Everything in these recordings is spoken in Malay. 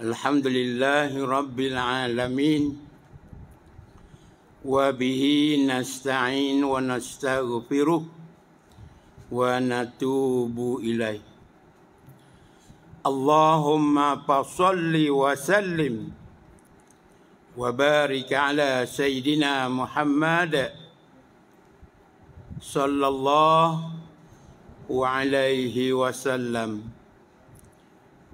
الحمد لله رب العالمين وبه نستعين ونستغفره ونتوب إليه اللهم فصل وسلم وبارك على سيدنا محمد صلى الله عليه وسلم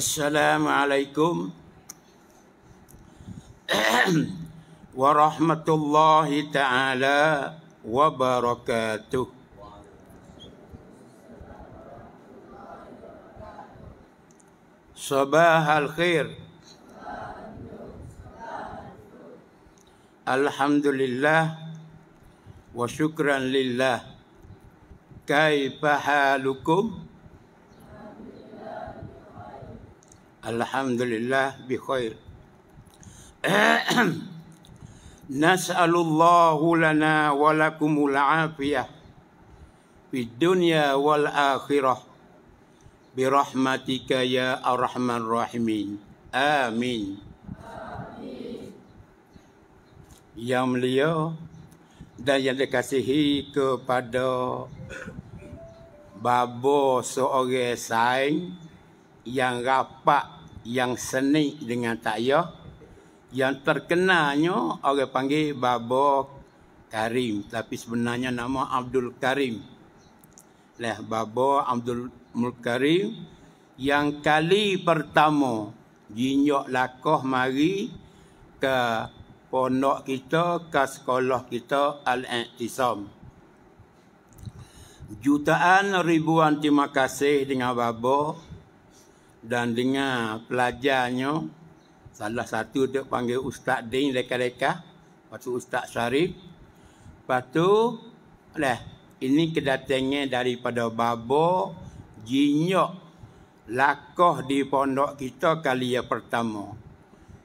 السلام عليكم ورحمة الله تعالى وبركاته صباح الخير الحمد لله وشكرا لله كيف حالكم؟ Alhamdulillah bi khair. Nas'alullahu lana wa lakumul afiyah fid dunya wal akhirah bi rahmatika ya arhamar rahimin. Amin. Amin. Yang mulia dan yang dikasihi kepada babo seorang saint yang rapat yang seni dengan takya yang terkenalnya orang panggil Babo Karim tapi sebenarnya nama Abdul Karim lah Babo Abdul Mul Karim, yang kali pertama ginyok lakoh mari ke pondok kita ke sekolah kita Al-Iqtisam jutaan ribuan terima kasih dengan Babo dan dengar pelajarnya salah satu dia panggil ustaz Ding leka-leka patu ustaz Syarif patu leh ini kedatangnya daripada babo jinyok lakoh di pondok kita kali yang pertama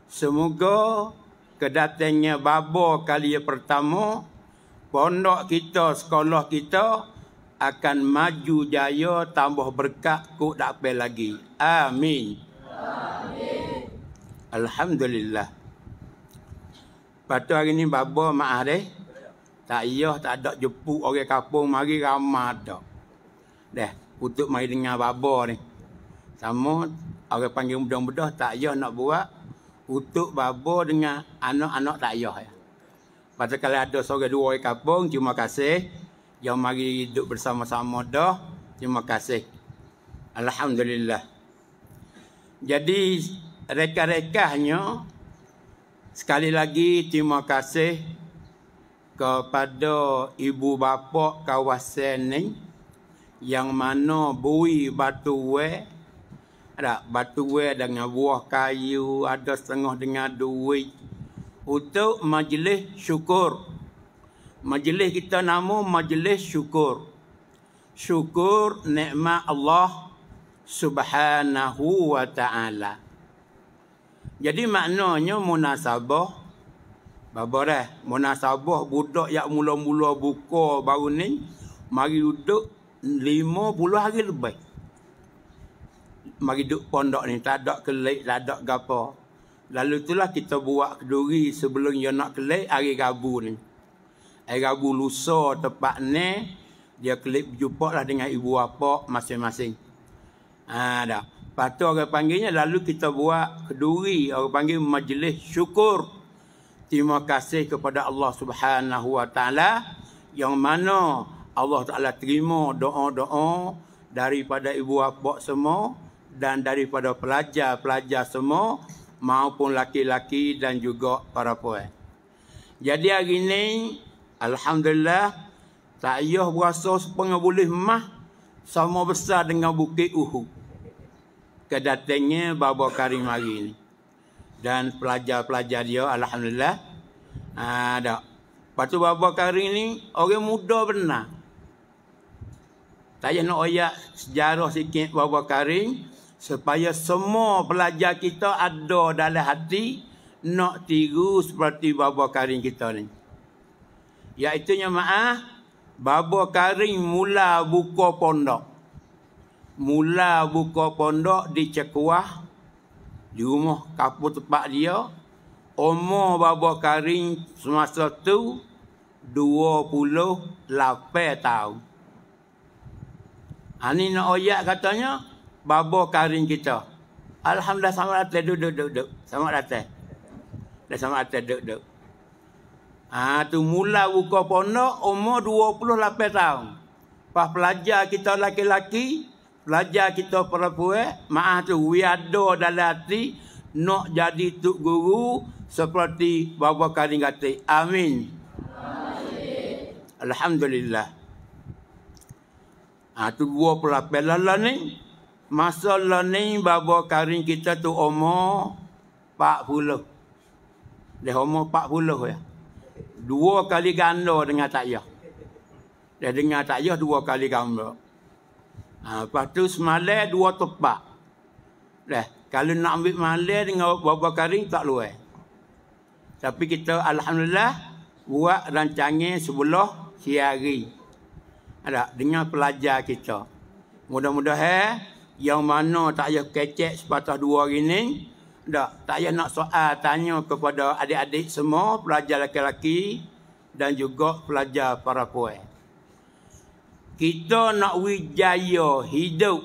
semoga kedatangnya babo kali yang pertama pondok kita sekolah kita akan maju jaya tambah berkat kok tak dak lagi Amin. Alhamdulillah. Patu hari ni baba mak ah Tak yah tak ada jepuk orang kapung mari ramah dah. Deh, kutuk mari dengan baba ni. Sama orang panggil mudah-mudah tak yah nak buat kutuk baba dengan anak-anak tak ya. Patut kalau ada seorang dua orang kapung terima kasih. Yang mari duduk bersama-sama dah, terima kasih. Alhamdulillah. Jadi reka-rekanya sekali lagi terima kasih kepada ibu bapa kawasan ni yang mana bui batu we ada batu we dengan buah kayu ada setengah dengan duit untuk majlis syukur majlis kita nama majlis syukur syukur nikmat Allah subhanahu wa ta'ala. Jadi maknanya munasabah. Bapa dah, eh, munasabah budak yang mula-mula buka baru ni. Mari duduk lima puluh hari lebih. Mari duduk pondok ni, tak ada kelek, tak ada gapa. Lalu itulah kita buat keduri sebelum dia nak kelek hari Rabu ni. Hari Rabu lusa tepat ni, dia kelek berjumpa lah dengan ibu bapa masing-masing. Ah ha, dah. Patu orang panggilnya lalu kita buat keduri orang panggil majlis syukur. Terima kasih kepada Allah Subhanahu Wa Taala yang mana Allah Taala terima doa-doa daripada ibu bapa semua dan daripada pelajar-pelajar semua maupun laki-laki dan juga para puan. Jadi hari ini alhamdulillah tak payah berasa sepengah boleh mah sama besar dengan Bukit uhu Kedatangnya Baba Karim hari ini. Dan pelajar-pelajar dia, Alhamdulillah. Ah, ada. Lepas tu Baba Karim ni, orang muda benar. Tak nak oyak sejarah sikit Baba Karim. Supaya semua pelajar kita ada dalam hati. Nak tiru seperti Baba Karim kita ni. Iaitunya maaf. Baba Karim mula buka pondok. Mula buka pondok di Cekuah. Di rumah kapur tempat dia. Umur Baba Karim semasa tu 28 tahun. Ani ha, nak oyak katanya Baba Karim kita. Alhamdulillah sama atas duduk duduk Sama atas. Dah sama atas duduk duduk. Ah ha, tu mula buka pondok umur 28 tahun. Pas pelajar kita laki-laki, pelajar kita perempuan, maaf tu we ada dalam hati nak jadi tok guru seperti bapa kaling kata. Amin. Amin. Alhamdulillah. Ah ha, tu 28 lalah lah ni. Masa lah ni bapa kering kita tu umur 40. Dia umur 40 ya dua kali ganda dengan tak yah. Dia dengar tak yah dua kali ganda. Ha, lepas tu semalai dua tepat. Dah, kalau nak ambil malai dengan bawa kering tak luar. Tapi kita Alhamdulillah buat rancangan sebelah siari. Ada ha, dengan pelajar kita. Mudah-mudahan yang mana tak payah kecek sepatah dua hari ni, tak, tak payah nak soal tanya kepada adik-adik semua, pelajar lelaki dan juga pelajar para puan. Kita nak wijaya hidup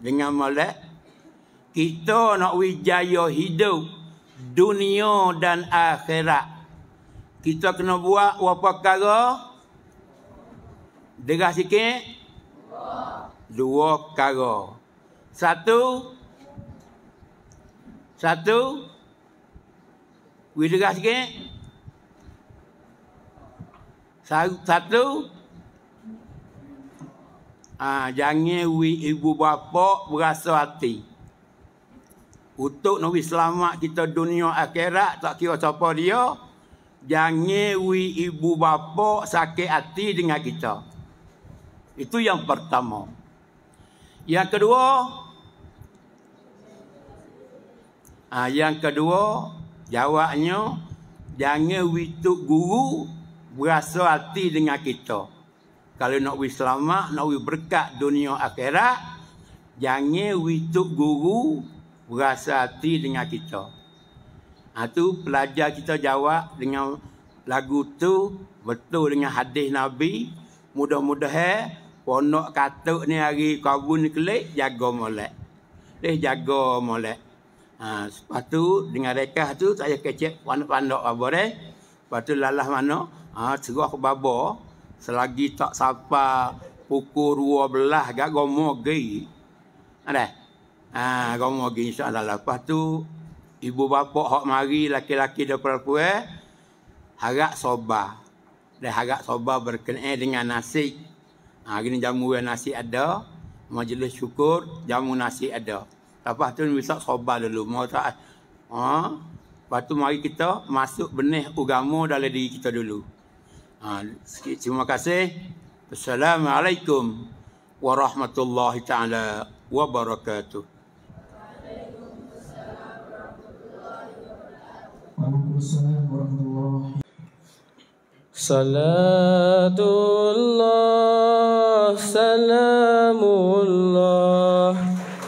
dengan malak. Kita nak wijaya hidup dunia dan akhirat. Kita kena buat apa perkara? Dengar sikit. Dua perkara. Satu, satu. Wih tegak sikit. Satu. Ah, ha, jangan wi ibu bapa berasa hati. Untuk nabi selamat kita dunia akhirat tak kira siapa dia, jangan wi ibu bapa sakit hati dengan kita. Itu yang pertama. Yang kedua, Ha, yang kedua, jawabnya, jangan wituk guru berasa hati dengan kita. Kalau nak wis selamat, nak wis berkat dunia akhirat, jangan wituk guru berasa hati dengan kita. Ha, pelajar kita jawab dengan lagu tu betul dengan hadis Nabi. Mudah-mudahan ponok katuk ni hari kabun kelik jaga molek. Dia eh, jaga molek. Ha, lepas tu dengan rekah tu saya kecek warna pandok apa boleh. Lepas tu lalah mana? Ha, Seruah ke babo. Selagi tak sapa pukul 12 agak gomo gay. Ada? Ha, gomo gay insyaAllah. Lepas tu ibu bapa hok mari laki-laki dia kue, Harap soba, Dan harap soba berkena dengan nasi. Ha, hari ni jamu nasi ada. Majlis syukur jamu nasi ada. Lepas tu misal sobat dulu. Mau tak? Ha? Lepas tu mari kita masuk benih agama dalam diri kita dulu. Ha, terima kasih. Assalamualaikum warahmatullahi taala wabarakatuh. Assalamualaikum warahmatullahi wabarakatuh. Salatullah, salamullah.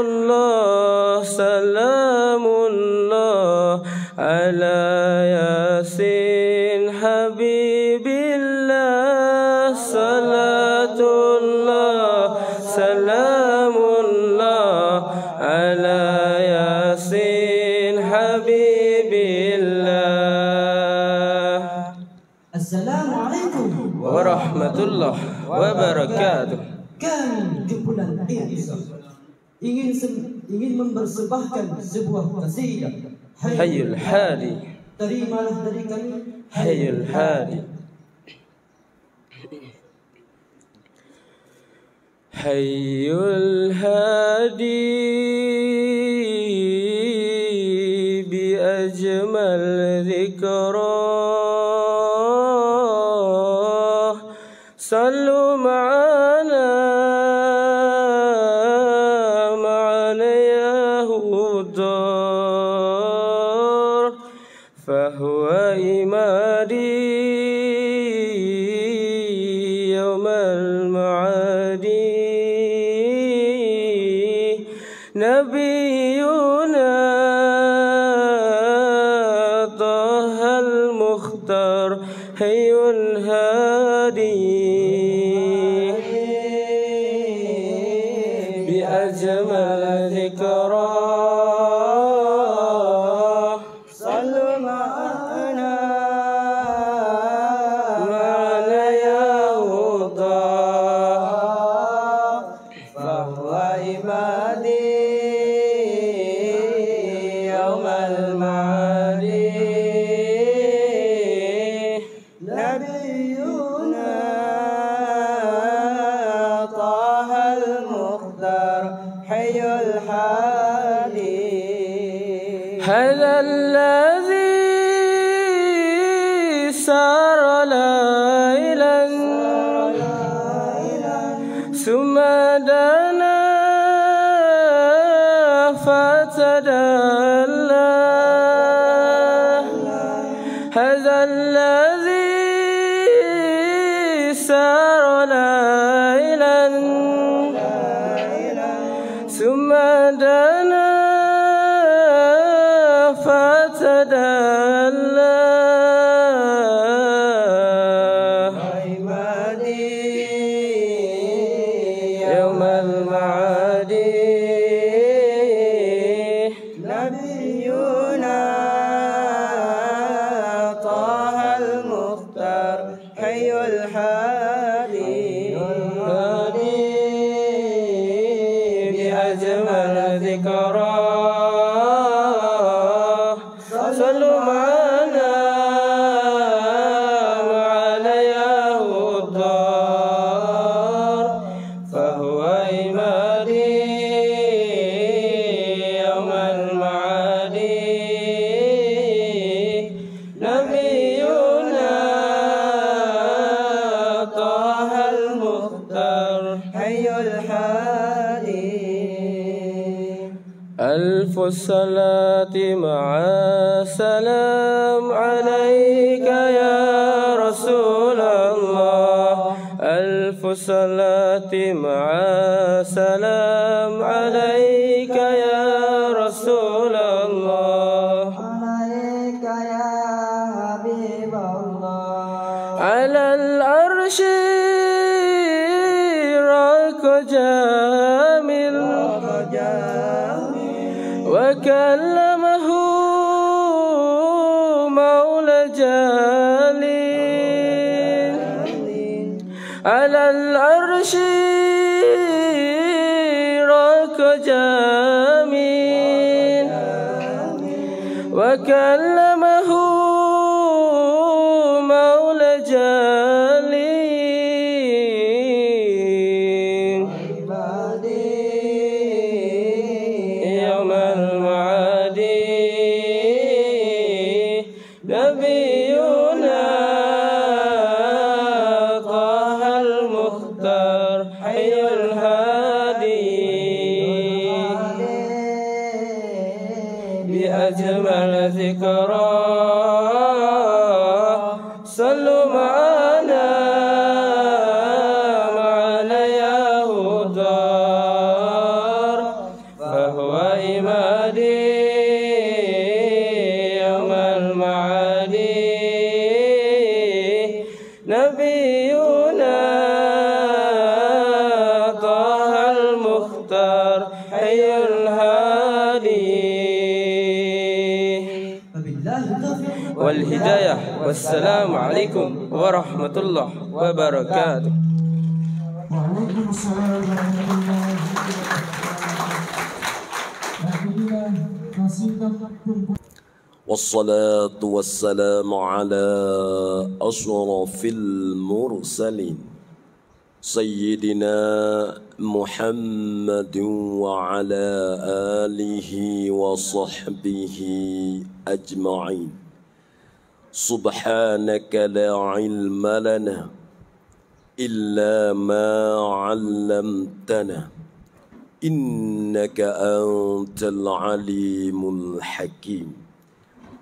الله حي الحادي حي الحالي حي الهادي بأجمل ذكرى وكلا والصلاة والسلام على أشرف المرسلين سيدنا محمد وعلى آله وصحبه أجمعين سبحانك لا علم لنا إلا ما علمتنا إنك أنت العليم الحكيم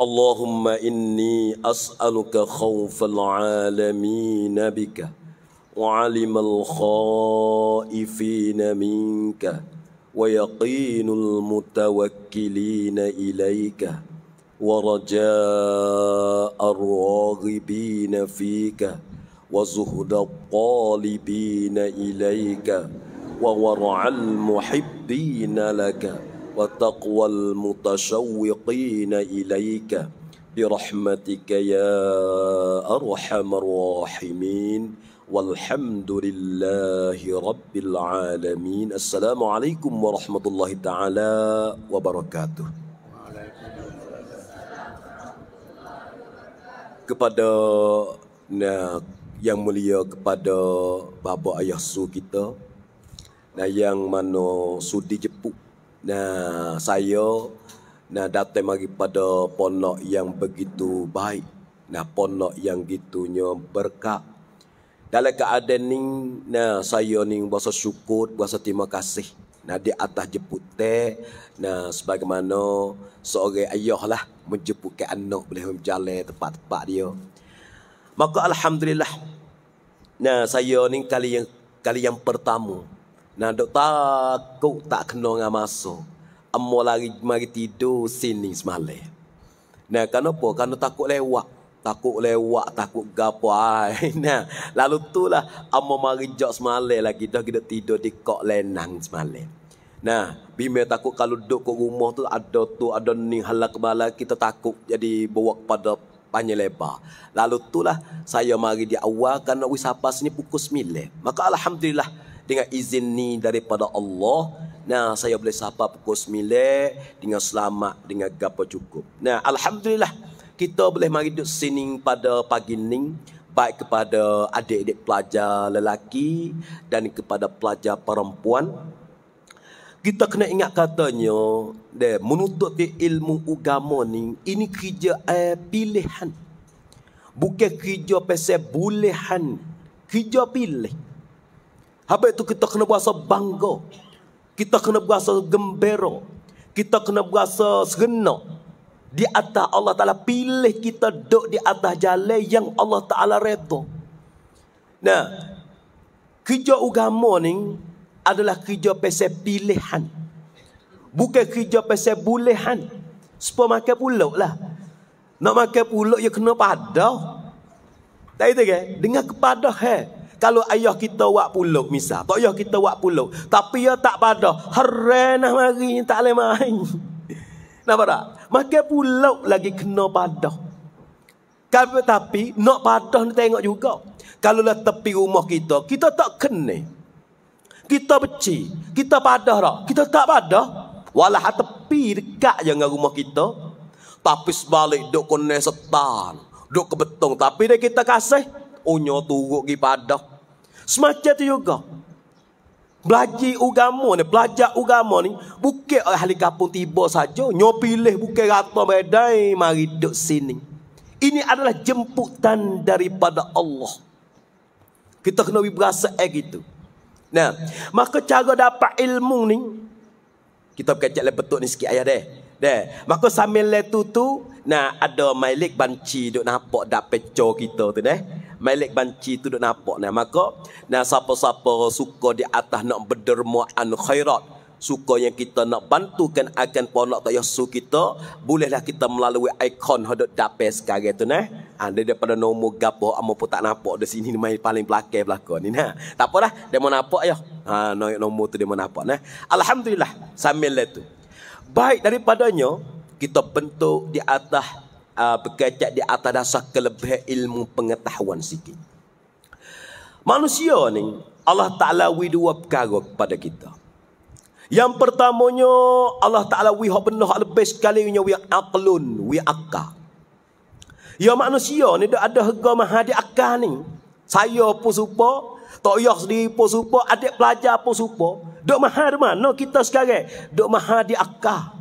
اللهم إني أسألك خوف العالمين بك وعلم الخائفين منك ويقين المتوكلين إليك ورجاء الراغبين فيك وزهد الطالبين إليك وورع المحبين لك وتقوى المتشوقين إليك برحمتك يا أرحم الراحمين والحمد لله رب العالمين السلام عليكم ورحمة الله تعالى وبركاته kepada nah, yang mulia kepada bapa ayah su kita dan nah, yang mana sudi jepuk nah, saya nah, datang lagi pada ponok yang begitu baik. Nah, ponok yang gitunya berkah. Dalam keadaan ni, nah, saya ni berasa syukur, berasa terima kasih. Nah, di atas jeput teh, nah, sebagaimana seorang ayah lah menjeput ke anak boleh menjalan tempat-tempat dia. Maka Alhamdulillah, nah, saya ni kali yang kali yang pertama Nah, dok takut tak kena dengan masa. Amo lari mari tidur sini semalam. Nah, kenapa? Karena takut lewat. Takut lewat, takut gapo ai. Nah, lalu tu lah amo mari jok semalam lagi dah kita tidur di kok lenang semalam. Nah, bime takut kalau duduk ke rumah tu ada tu ada ni halak bala kita takut jadi bawa kepada panjang lebar. Lalu lah saya mari di awal kerana wisapas ni pukul 9. Maka Alhamdulillah dengan izin ni daripada Allah nah saya boleh sapa pukul 9 dengan selamat dengan gapo cukup nah alhamdulillah kita boleh mari duduk sini pada pagi ni baik kepada adik-adik pelajar lelaki dan kepada pelajar perempuan kita kena ingat katanya de menuntut ilmu agama ni ini kerja eh, pilihan bukan kerja pasal bolehan kerja pilih Habis itu kita kena berasa bangga. Kita kena berasa gembira. Kita kena berasa segenap. Di atas Allah Ta'ala pilih kita duduk di atas jalan yang Allah Ta'ala redha. Nah, kerja agama ni adalah kerja pasal pilihan. Bukan kerja pasal bulehan. Sepa makan pulak lah. Nak makan pulak, ya kena padah. Tak itu ke? Dengan kepada, hei kalau ayah kita buat pulau misal tak ayah kita buat pulau, tapi ya tak pada harrenah mari tak leh main nampak tak makan pulau lagi kena pada tapi, tapi nak pada ni tengok juga kalau lah tepi rumah kita kita tak kena kita beci kita pada tak kita tak pada walah tepi dekat je dengan rumah kita tapi sebalik duk kena setan duk kebetung tapi dia kita kasih unyo turuk gi padah. Semacam tu juga. Belajar agama ni, belajar agama ni, bukan ahli kampung tiba saja, nyo pilih bukan rata medai mari duk sini. Ini adalah jemputan daripada Allah. Kita kena berasa eh gitu. Nah, maka cara dapat ilmu ni kita kecek le betul ni sikit ayah deh. Deh, maka sambil le tu nah ada Malik banci duk nampak dak peco kita tu deh malik banci tu duk nampak nah maka nah siapa-siapa suka di atas nak berderma an khairat suka yang kita nak bantukan akan ponak tak yasu kita bolehlah kita melalui ikon hodok dape sekarang tu nah ada ha, daripada nombor gapo amo pun tak nampak di sini mai paling belakang belakang ni nah tak apalah dia mau nampak ayo ya. ha noyok nombor tu dia mau nampak nah alhamdulillah sambil lah tu baik daripadanya kita bentuk di atas uh, ah, berkecak di atas dasar kelebihan ilmu pengetahuan sikit. Manusia ni Allah Ta'ala wi dua perkara kepada kita. Yang pertamanya Allah Ta'ala wi benar lebih sekali nya wi aqlun wi akka. Ya manusia ni dah ada harga maha di akal ni. Saya pun supa, tok yah sendiri pun supa, adik pelajar pun supa. Dok maha di mana kita sekarang? Dok maha di akal.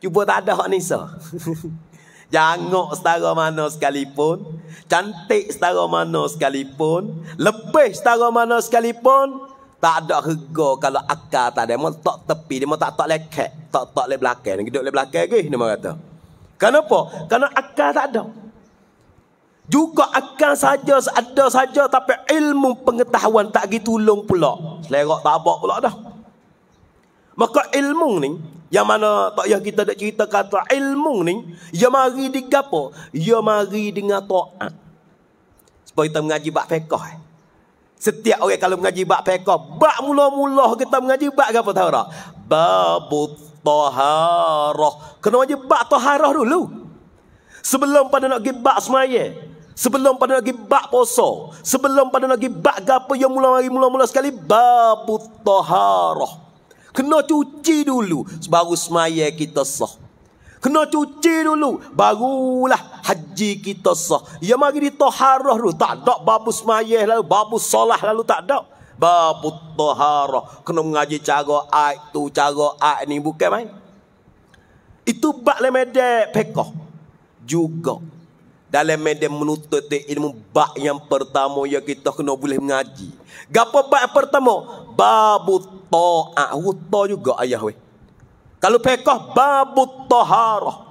Cuba tak ada hak nisa. Jangok setara mana sekalipun Cantik setara mana sekalipun Lebih setara mana sekalipun Tak ada rego kalau akal tak ada Mau tak tepi, dia mau tak tak lekat Tak tak le belakang, dia duduk le belakang lagi Dia kata Kenapa? Kerana akal tak ada Juga akal saja ada saja Tapi ilmu pengetahuan tak pergi tolong pula Selerak tak abak pula dah Maka ilmu ni yang mana tak payah kita nak cerita kata ilmu ni, ia ya mari di gapo? Ia ya mari dengan taat. Sebab kita mengaji bab fiqh. Eh. Setiap orang kalau mengaji bab fiqh, bab mula-mula kita mengaji bab gapo tahara? Bab taharah. Kena mengaji bab taharah dulu. Sebelum pada nak gib bab semaya, sebelum pada lagi gib poso. sebelum pada lagi gib bab gapo yang mula-mula mula-mula sekali Babut toharoh. Kena cuci dulu baru semaya kita sah. Kena cuci dulu barulah haji kita sah. Ya mari ditoharah dulu. Tak ada babu semaya lalu babu solah lalu tak ada. Babu toharah. Kena mengaji cara ai tu cara ai ni bukan main. Itu bab lemedek pekoh juga dalam medan menuntut ilmu bab yang pertama yang kita kena boleh mengaji. Gapo bab pertama? Babu toa, Huta juga ayah weh. Kalau pekoh babu taharah.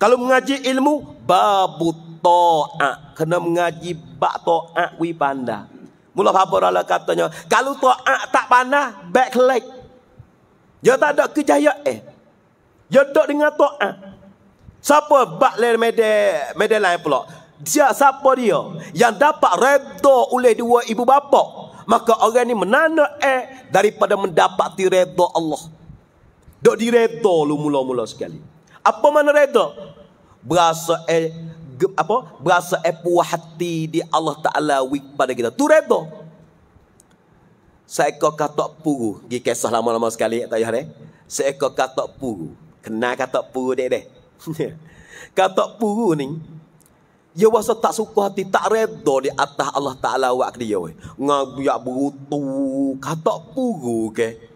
Kalau mengaji ilmu babu toa, Kena mengaji bab toa wi panda. Mula khabar Allah katanya, kalau toa tak panah, backlight. Ya tak ada kejayaan. Ya tak dengar ta'ah. Siapa bak le mede mede lain pula? Dia siapa dia yang dapat redha oleh dua ibu bapa? Maka orang ni menana eh daripada mendapati redha Allah. Dok di redha lu mula-mula sekali. Apa mana redha? Berasa eh apa? Berasa eh puas hati di Allah Taala wik pada kita. Tu redha. Seekor katak puru, di kisah lama-lama sekali tak payah deh. Seekor katak puru. Kenal katak puru dek deh. deh. Kata puru ni ya wasa tak suka hati, tak redha di atas Allah Ta'ala awak dia. Ngabiak berutu, kata puru ke.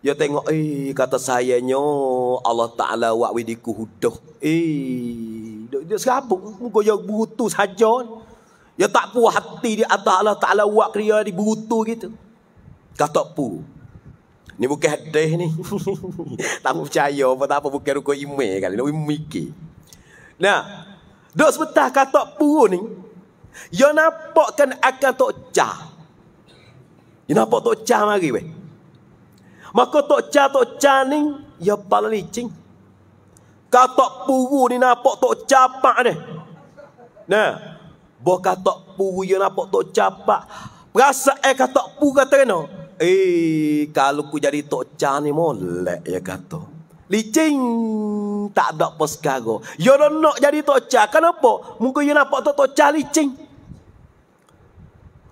Ya tengok, eh kata sayangnya Allah Ta'ala awak di kuhuduh. Eh, dia serabut, muka dia berutu sahaja. Dia tak puas hati di atas Allah Ta'ala awak dia, di berutu gitu. Kata puru. Ini bukan hadis ni. tak mau percaya apa tak apa bukan rukun iman kali. Nak mikir. Nah, dok sebetah katak puru ni, yo nampak kan akan tok cah. Yo nampak tok cah mari weh. Maka tok cah tok cah ni yo pala licing. Kata puru ni nampak tok capak ni. Nah, bo katak puru yo nampak tok capak. Rasa eh katak puru kata kena, Eh, kalau ku jadi Tok Chan ni molek ya kata. Licin tak ada apa sekarang. Ya dah nak jadi Tok Chan. Kenapa? Mungkin ya nampak Tok Chan licin.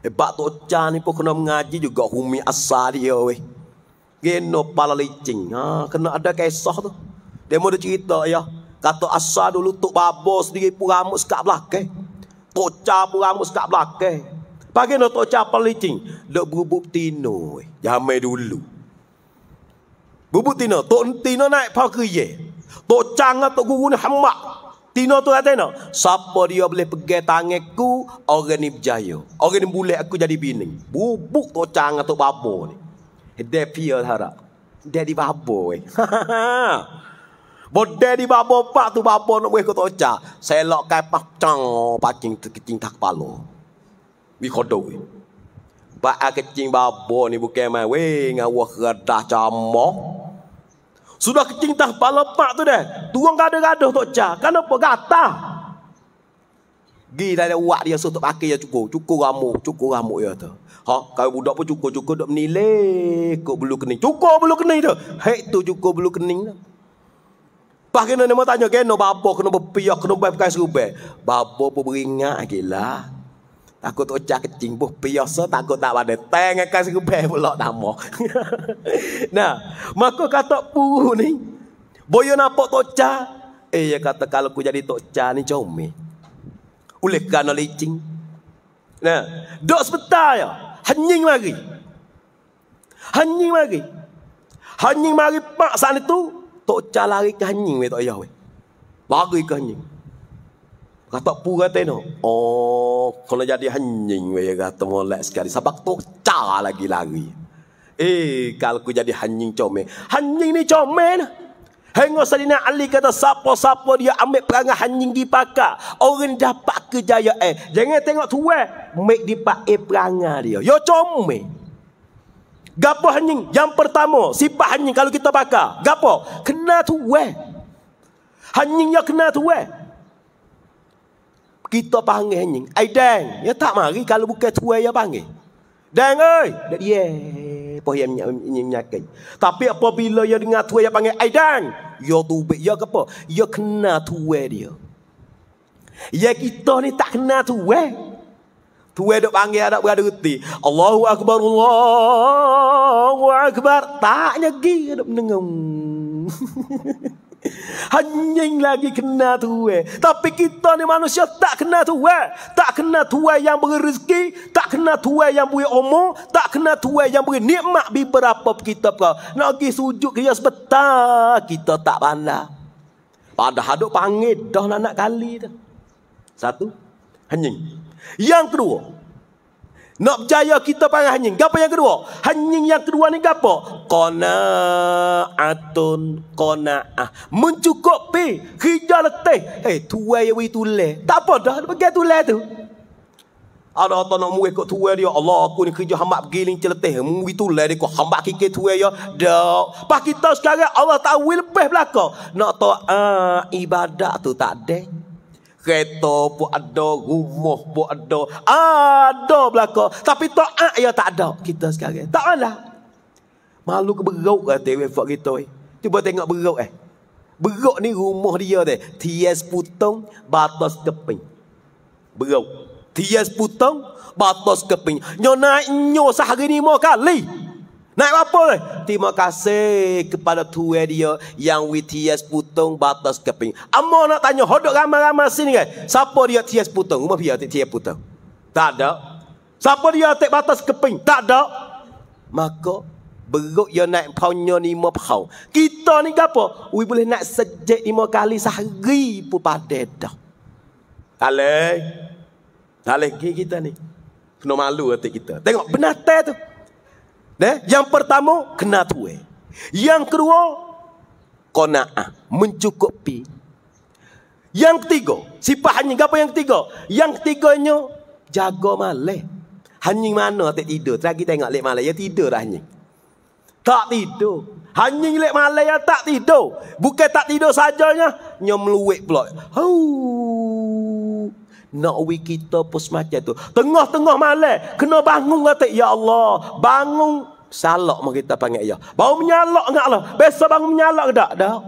Eh, Pak Tok Chan ni pun kena mengaji juga humi asal dia weh. Geno pala licin. Ha, kena ada kisah tu. Dia mau dia cerita ya. Kata asal dulu Tok Babo sendiri pun ramut sekat belakang. Tok Chan pun ramut sekat belakang. Pagi nak tok capal licin. Dok bubuk tino. Eh. Jamai dulu. Bubuk tino. Tok tino naik pau kerja. Eh. Tok cang atau guru ni hamak. Tino tu kata no. Siapa dia boleh pegang tangeku. Orang ni berjaya. Orang ni boleh aku jadi bini. Bubuk tok cang atau babo ni. Dia pihak harap. Dia di babo eh. Bodeh di babo pak tu babo nak buih kotoca. Selok kai pacang. Pacing kecing tak kepala kecing ni วิคดูปะอากจิงบาบนี่บุกแกมาเวงาวกระดาจอมมอง Sudah kencing tah pala pak tu deh. Tuang gaduh-gaduh tok ja. Kana apa gata? Gi dari wak dia sutuk pakai ya cukup. Cukup ramu, cukup ramu ya tu. Ha, kau budak pun cukup-cukup dok menile, kok belu kening. Cukup belu kening tu. Hei tu cukup belu kening tu. Pak kena nama tanya kena babo kena berpiak kena bab kai serubai. Babo pun beringat gila. Aku tu ucah kecing buh biasa takut tak ada teng akan sekebe pula tamo. nah, maka kata puh ni boyo napo toca. Eh ya kata kalau ku jadi toca ni jome. oleh kana licing. Nah, dok sebentar ya. Hanying mari. Hanying mari. Hanying mari pak san itu toca lari ke hanying we tok ya we. Lari ke hanying. Kata pu kata ini. Oh, kalau jadi hanying weh kata molek sekali. Sebab tu cah lagi lari. Eh, kalau ku jadi hanying comel. Hanying ni comel. Hengo Salina Ali kata siapa-siapa dia ambil perangai hanying di pakak. Orang dapat kejayaan. Eh, jangan tengok tu weh. Mek dipakai eh perangai dia. Yo comel. Gapo hanying? Yang pertama, sifat hanying kalau kita pakar. Gapo? Kena tu weh. Hanying yang kena tu weh kita panggil anjing. Ai deng, ya tak mari kalau bukan tua ya panggil. Deng oi, dak ye. Apa yang nyanyi Tapi apabila ya dengar tua ya panggil ai deng, ya dube, ya apa? Ya kena tua dia. Ya kita ni tak kena tua. Tua dak panggil anak berada reti. Allahu akbar Allahu akbar. Tak nyegi dak mendengung. Hanying lagi kena tua Tapi kita ni manusia tak kena tua Tak kena tua yang beri rezeki Tak kena tua yang beri umur Tak kena tua yang beri nikmat Bi berapa kita pun Nak pergi sujud ke ya sebentar Kita tak pandang Padahal duk panggil dah lah nak kali tu. Satu Hanying Yang kedua nak berjaya kita panggil hanying. Gapa yang kedua? Hanying yang kedua ni gapa? Qanaatun qanaah. Mencukupi kerja letih. Eh, tuai yang itu tule, Tak apa dah, bagi tu le tu. Ada orang tanya mu ikut tuai dia. Allah aku ni kerja hamba giling celeteh. Mu itu le dia ikut hamba kiki tuai ya. Dah. Pak kita sekarang Allah tahu lebih belaka. Nak tahu uh, ibadat tu tak ada kereta pun ada, rumah pun ada. Ada belaka. Tapi to'ak ya tak ada kita sekarang. Tak ada. Malu ke beruk lah TV telefon kita. Eh. Cuba tengok beruk eh. Beruk ni rumah dia deh. Tias putong, batas keping. Beruk. Tias putong, batas keping. Nyo naik nyo sehari ni mau kali. Naik apa ni? Terima kasih kepada tua dia yang WTS putong batas keping. Amor nak tanya, hodok ramai-ramai sini kan? Siapa dia TS putong? Rumah dia TS putong? Tak ada. Siapa dia tak batas keping? Tak ada. Maka, beruk yang naik punya lima pahal. Kita ni ke apa? We boleh naik sejak lima kali sehari pun pada dah. Alek. Alek kita ni. Kena malu hati kita. Tengok, benar tu. Eh? Yang pertama, kena tua. Yang kedua, kona'ah. Mencukupi. Yang ketiga, sifat hanya. Apa yang ketiga? Yang ketiganya, jaga malih. Hanying mana tak tidur? Lagi tengok lek malih. Ya tidur dah hanying. Tak tidur. Hanying lek malih yang tak tidur. Bukan tak tidur sajanya. Nyom luwek pula. Huuu nak ui kita pun semacam tu. Tengah-tengah malam kena bangun kata ya Allah, bangun salak mah kita panggil ya. Bau menyalak enggak lah. Biasa bangun menyalak ke dak? Dak.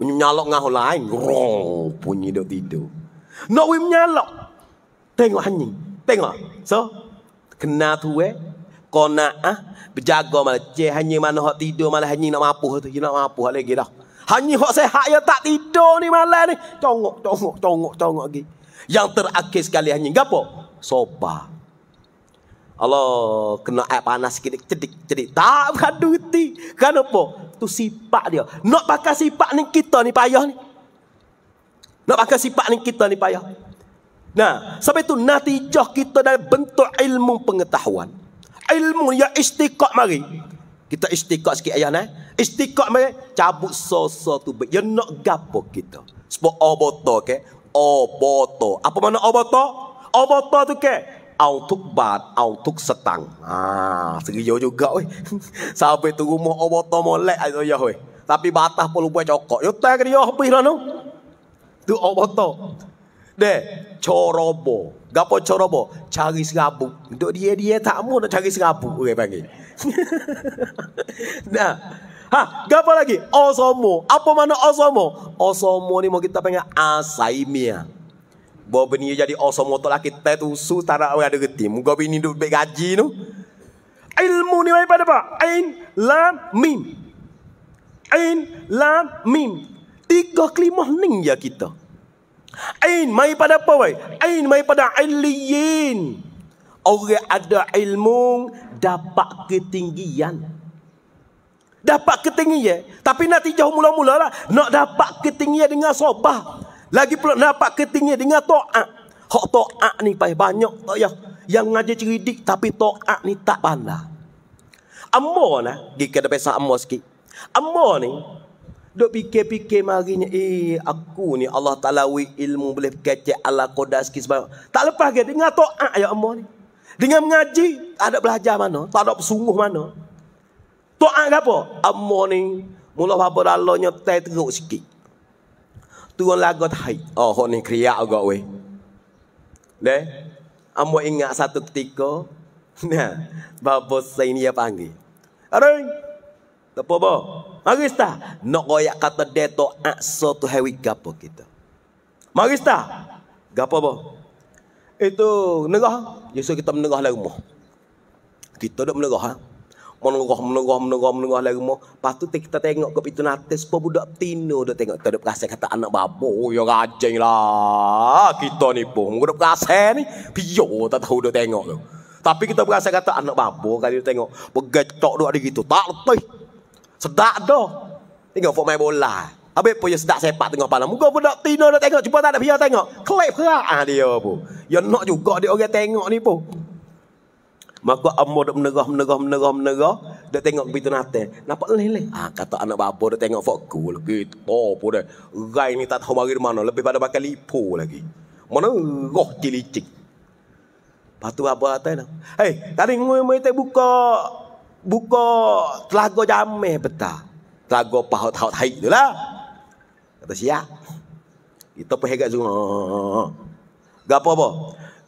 Bunyi menyalak ngah lain. Rong bunyi dak tidur. Nak ui menyalak. Tengok hanying Tengok. So kena tu eh. Kona ah berjaga malah je hanya mana hak tidur malah hanya nak mampu tu nak mampu lagi dah. Hanya hak sehat yang tak tidur ni malam ni. Congok congok congok congok lagi. Gitu. Yang terakhir sekali hanya apa? Sopa. Allah kena air panas sikit cedik cedik tak berduti. Kenapa? Tu sifat dia. Nak pakai sifat ni kita ni payah ni. Nak pakai sifat ni kita ni payah. Nah, sampai tu natijah kita dalam bentuk ilmu pengetahuan. Ilmu ya istiqak mari. Kita istiqak sikit ayah nah. Istiqak mari cabut sosa tu. Ya nak gapo kita? Sebab obot oh, ke? Okay? oboto. Apa makna oboto? Oboto tu ke? Au tuk bat, au tuk setang. Ah, segiyo juga weh. Sampai tu rumah oboto molek ayo ya weh. Tapi batah pun lupa cokok. Yo tak dia apa lah no? Tu oboto. Deh, corobo. Gapo corobo? Cari serabu. Untuk dia dia tak mau nak cari serabu. Okey panggil. nah, Ha, gapo lagi? Osomo. Apa mana osomo? Osomo ni mau kita pengen asaimia. Bo bini jadi osomo tu lagi tai tu su tara awe ada geti. Muka bini duk be nu. Ilmu ni mai pada ba. Ain lam mim. Ain lam mim. Tiga kelimah ning ya kita. Ain mai pada apa wei? Ain mai pada aliyin. Orang ada ilmu dapat ketinggian. Dapat ketinggian. Tapi natijah mula-mula lah. Nak dapat ketinggian dengan sobah. Lagi pula dapat ketinggian dengan to'ak. Hak to'ak ni payah banyak tak ya. Yang ngaji ceridik tapi to'ak ni tak pandai. Amo lah. Gika dah pesan amo sikit. Amo ni. Duk fikir-fikir marinya. Eh aku ni Allah Ta'ala wik ilmu boleh kecek ala kodas sikit sebab. Tak lepas ke dengan to'ak ya amo ni. Dengan mengaji. Tak ada belajar mana. Tak ada bersungguh mana. Tuan ah, apa? Amor ah, ni. Mula apa dalam ni teh teruk sikit. Tuan lagu hai. Oh, ni kriak juga weh. Dah? Amo ingat satu ketika. Nah, bapa saya ni apa anggi? Arang. Apa apa? Mari Nak koyak kata dia ah, tu aksa tu hewi gapo kita. Mari kita. Gapo apa? Itu negah. Yesus kita menegah lah rumah. Kita dah menegah. Ha? menengah menengah menengah menengah lagi mo lepas tu kita tengok ke pintu natis pun budak tino dah tengok tu dah perasa kata anak babu. oh ya rajin lah kita ni pun dah kasih ni piyo tak tahu dah tengok tu tapi kita kasih kata anak babu. kali tu tengok begetok dia ada gitu tak letih sedak doh. tengok fok main bola Habis punya sedak sepak tengok pala. Muka budak tino dah tengok. Cuba tak ada pihak tengok. Klep lah dia pun. Yang nak juga dia orang tengok ni pun. Maka Allah dah menerah, menerah, menerah, menerah. Dia tengok pergi tengah Nampak tu lain-lain. Ah, kata anak bapa dia tengok fokul. Kita pun dah. Rai ni tak tahu mari mana. Lebih pada makan lipo lagi. Mana roh cilicik. Lepas tu bapa kata ni. Hei, tadi ngomong-ngomong buka. Buka telaga jameh petah. Telaga pahut pahot haik tu lah. Kata siap. Kita pun hegat semua. Gak apa-apa.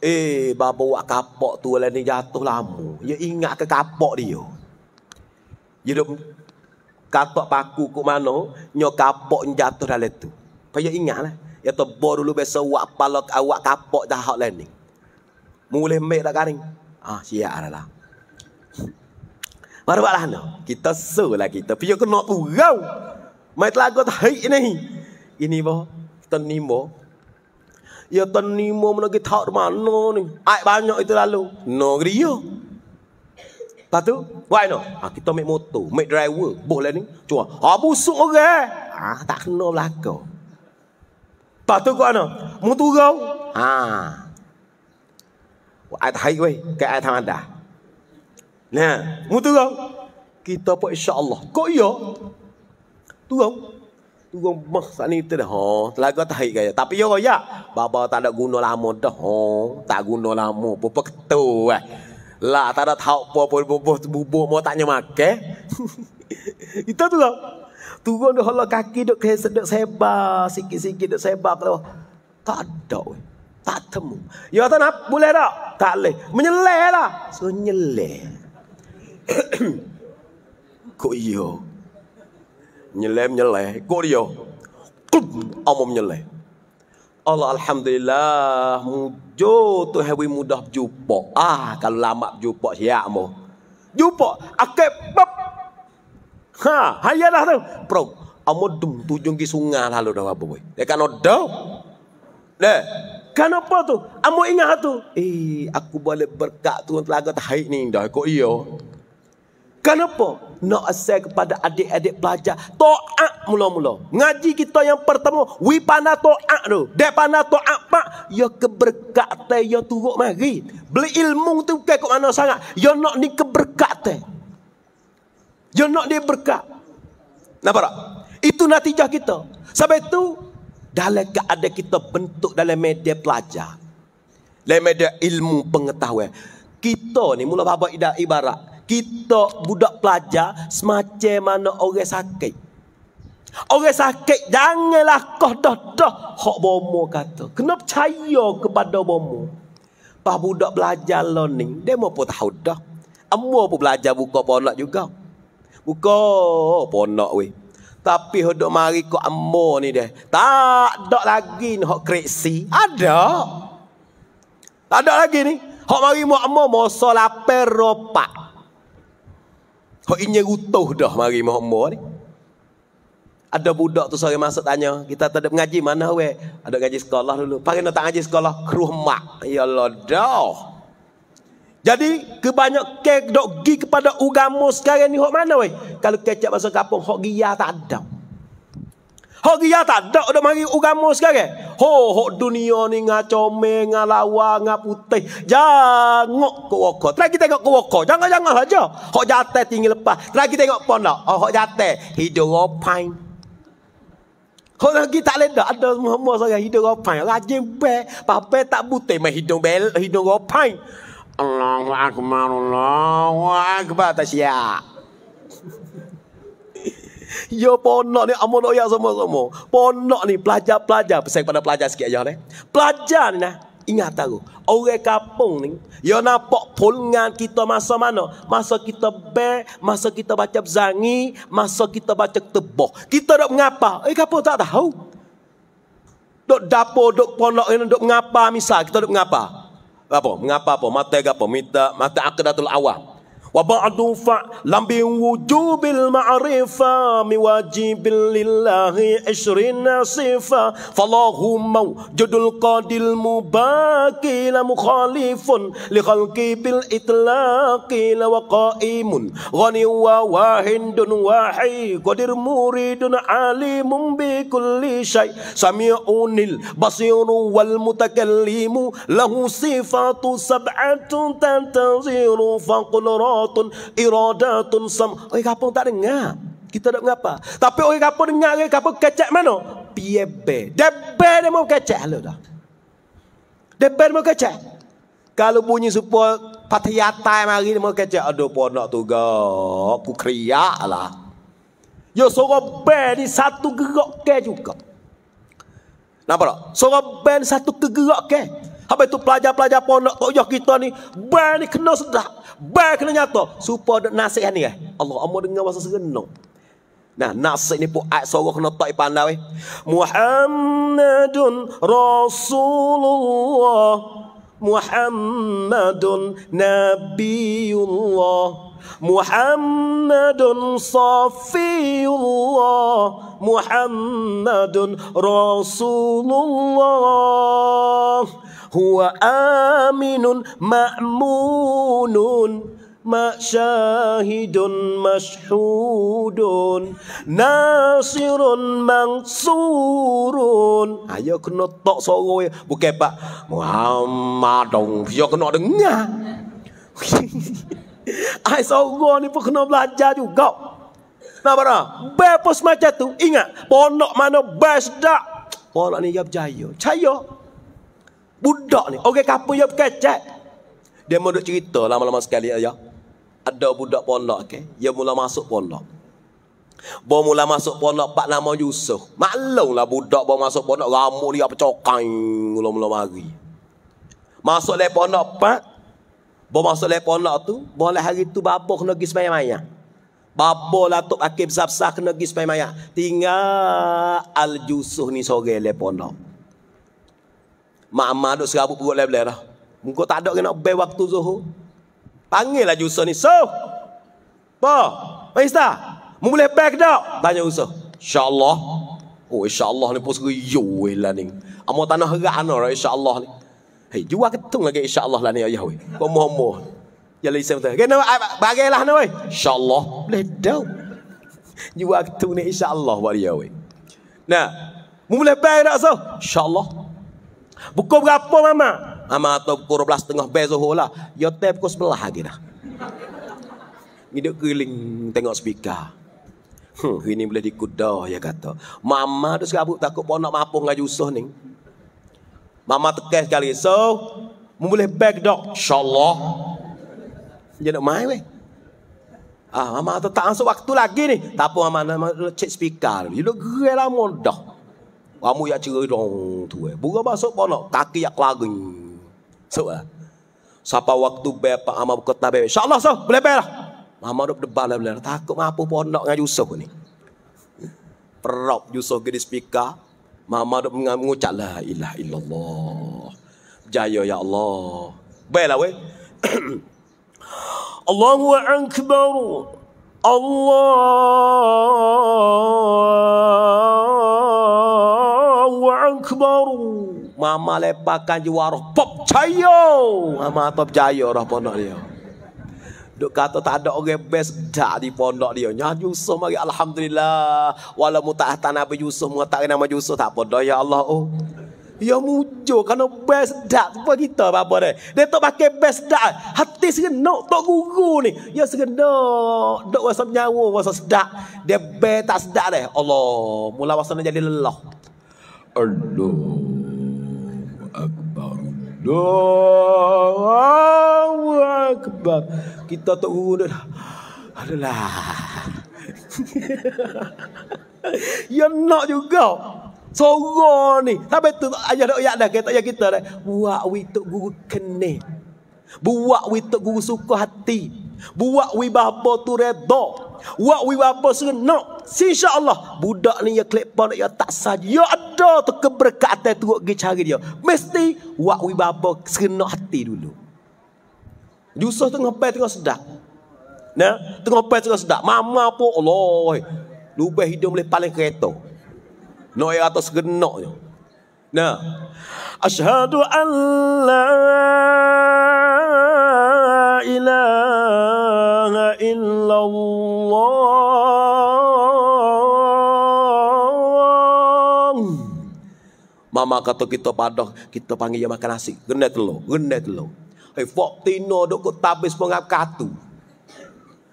Eh, babo wak kapok tu lah ni jatuh lama. Ya, dia ingat ke kapok dia. Dia ya, duk katok paku ke mana, nyo kapok ni jatuh dah tu. Kau ya ingat lah. Ya tu bor dulu biasa wak palok awak kapok dah hak lain ni. Mulih mek dah garing. Ah, siap lah lah. Baru buat lah Kita so lah kita. Pijak kena purau. Mai telaga tak hik ni. Ini boh. Kita ni boh. Ya tanimo menagi tak mana ni. Ayat banyak itu lalu. No geria. Lepas tu, why no? Ha, kita make motor, make driver. Boleh ni. Cuma, ha ah, busuk ke? Okay. Ha, tak kena belakang. Lepas tu kau no? Motor kau. Ha. Ayat hai weh. Kayak ayat tak ada. Nah, motor kau. Kita pun insyaAllah. Kau iya? Tu kau turun bah sat ni tu dah. Ha, telaga tahik gaya. Tapi yo royak. Baba tak ada guna lama dah. Ha, tak guna lama. Apa ketu eh. Lah tak ada tahu apa pun bubuh bubuh mau tak nyemake. Itu tu lah. Turun dah Allah kaki duk ke sedek sebar, sikit-sikit duk sebar ke. Tak ada we. Tak temu. Yo tak nak boleh dak? Tak leh. Menyeleh lah. So nyeleh. Kok yo? nyeleh nyeleh gor yo amom nyeleh Allah alhamdulillah mujo tu hewi mudah jumpa ah kalau lama jumpa siap mo jumpa akep pop ha hayalah tu pro amo dum tujung ki sungai lalu dah apa boy dia kan odo deh Kenapa tu amo ingat tu eh aku boleh berkat tu telaga tahi ni dah kok iyo kenapa? nak asal kepada adik-adik pelajar to'ak mula-mula ngaji kita yang pertama wi pana to'ak tu dek pana to'ak pak ya keberkatan ya turut mari beli ilmu tu bukan kok mana sangat ya nak ni keberkatan ya nak dia berkat nampak tak itu natijah kita sampai tu dalam keadaan kita bentuk dalam media pelajar dalam media ilmu pengetahuan kita ni mula bapa ida ibarat kita budak pelajar semacam mana orang sakit. Orang sakit janganlah kau dah dah hok bomo kata. Kena percaya kepada bomo. Pak budak belajar lo ni, dia mau pun tahu dah. Amu pun belajar buka ponak juga. Buka ponak weh. Tapi hodok mari kau amu ni deh. Tak ada lagi ni hok kreksi. Ada. Tak ada lagi ni. Hok mari mu amu mau solaper ropak. Kau inya utuh dah mari mahamma ni. Ada budak tu sore masuk tanya, kita tak ada mengaji mana we? Ada ngaji sekolah dulu. Pagi nak tak ngaji sekolah, keruh mak. Ya Allah dah. Jadi kebanyak kek dok gi kepada ugamu sekarang ni hok mana we? Kalau kecap masuk kampung hok gi ya tak ada. Hok gi tak dok dok mari ugamo sekarang. Ho hok dunia ni ngaco me ngalawa ngaputih. Jangok ke woko. Terus kita tengok ke woko. Jangan-jangan saja. Hok jate tinggi lepas. Terus kita tengok pon dak. Oh hok jate hidung opain. Hok lagi tak ledak ada semua-semua sorang hidung opain. Rajin be, pape tak butih me hidup bel, hidup opain. Allahu akbar, Allahu akbar tasya. Yo ya, ponok ni amun oya semua-semua. Ponok ni pelajar-pelajar pesan kepada pelajar sikit aja ya, ni. Ya. Pelajar ni nah ingat aku. Orang kampung ni yo nampak pulungan kita masa mana? Masa kita be, masa kita baca zangi, masa kita baca tebok. Kita dok mengapa? Eh kapo tak tahu. Dok dapur dok ponok ni dok mengapa misal kita dok mengapa? Apa? Mengapa apa? Mata apa? Minta mata akidatul awam. وبعد فلم بوجوب المعرفة من واجب لله عشرين صفة فالله موجود القاضي المباكي لمخالف لخلقه بالإطلاق وقائم غني وواهند واحي قدر مريد عليم بكل شيء سميع البصير والمتكلم له صفات سبعة تنتظر فقل رب qiraatun iradatun sam. Oi kapo tak dengar? Kita tak ngapa. Tapi oi kapo dengar oi kapo kecek mana? Piebe. Debe de mau kecek lo dah. Debe mau kecek. Kalau bunyi supo patiatai mari mau kecek aduh ponak tu ga. Aku kriak lah. Yo sogo ben ni satu gerok ke juga. Nampak tak? Sogo ben satu gerok ke. Habis tu pelajar-pelajar pondok tok yok kita ni bar ni kena sedap. Bar kena nyata. Supo nasihat ni eh. Allah amo dengar bahasa serenung. Nah, nasik ni pun ayat suara kena tak ipandang eh. Muhammadun Rasulullah. Muhammadun Nabiullah. Muhammadun Safiullah. Muhammadun Rasulullah huwa aminun ma'munun ma syahidun nasirun mansurun ayo ah, kena tak suara ya bukan pak Muhammad dong yo kena dengar ai ah, suara ni pun kena belajar juga nah bara bepos macam tu ingat ponok mana best dak ponok ni ya berjaya cayo Budak ni. Orang okay, kapa dia berkecek. Dia mau duk cerita lah lama-lama sekali. Ya. Ada budak pondok. Okay? Dia mula masuk pondok. Bawa mula masuk pondok Pak nama Yusuf. lah budak bawa masuk pondok. Ramuk dia pecokan. Mula-mula mari. Masuk lepon pondok Pak. Bawa masuk lepon pondok tu. Boleh hari tu babo kena pergi semayang maya Babo latuk akib sapsah kena pergi semayang-mayang. Tinggal Al-Yusuf ni sore lepon pondok. Mak Amar duduk serabut perut lain-lain dah. Mungkin tak ada kena bel waktu Zuhur. Panggil lah Yusof ni. So, apa? Pak Ista, boleh bel ke tak? Tanya Yusof. InsyaAllah. Oh, insyaAllah ni pun seri. lah ni. Amo tanah herak anak lah insyaAllah ni. Hei, jual ketung lagi insyaAllah lah ni ayah weh. Kau mohon-mohon. -moh. Ya lah Isam Kena bagai lah ni weh. InsyaAllah. Boleh tau. Jual ketung ni insyaAllah buat dia weh. Nah, mu boleh bayar tak so? InsyaAllah. Pukul berapa mama? Mama atau pukul 12 setengah bezoh lah. Ya teh pukul sebelah lagi dah. Ngiduk keliling tengok speaker. Hmm, ini boleh dikudah ya kata. Mama tu serabut takut ponok mampu ngaji usah ni. Mama tekes kali So, mu boleh back dok. Insyaallah. Dia nak main weh. Ah, mama tu tak masuk waktu lagi ni. Tak apa mama nak cek speaker. You look gerai lama dah. Kamu ya cerai dong tuwe. Buka masuk pono kaki ya lagi. So, siapa waktu bepa ama kota bepa. Insyaallah so, boleh bela. Mama dok debal bela. Takut apa pono ngaji Yusuf ni. Perak Yusuf gede spika. Mama dok mengucap lah ilah ilallah, Jaya ya Allah. Bela we. Allahu akbar. Allah Allahu akbar. Mama lebakan jiwa roh pop cayo. Mama top cayo roh pondok dia. Duk kata tak ada orang best dak di pondok dia. Nya Yusuf mari alhamdulillah. Wala mutahta Nabi Yusuf mengatakan nama Yusuf tak pondok ya Allah. Oh. Ya mujo kerana best dak apa kita apa dia. Dia tak pakai best dak. Hati segenok tok guru ni. Ya segenok dok rasa nyawa rasa sedak. Dia be tak sedak deh. Allah, mula wasana jadi lelah. الله akbar, الله أكبر kita tak guru dah adalah ya nak juga Soro ni Sampai tu Ayah nak ayat dah kita ayah kita dah Buat we tuk guru kene Buat we tuk guru suka hati Buat we bapa tu redok Wak wi apa suruh nak. Si insya-Allah budak ni ya yang klepon ya tak saja. Ya ada tu keberkatan tu gi cari dia. Mesti wak wi apa serenak hati dulu. Diusah tengah pai tengah sedap. Nah, tengah pai tengah sedap. Mama apa Allah. Lubeh hidup boleh paling kereta. Nak no, atas genok je. Nah. Ashadu an la إله إلا الله Mama kata kita padah kita panggil dia makan nasi. Genet lo, genet lo. Hei, Fortino dok kok tabis pengap katu.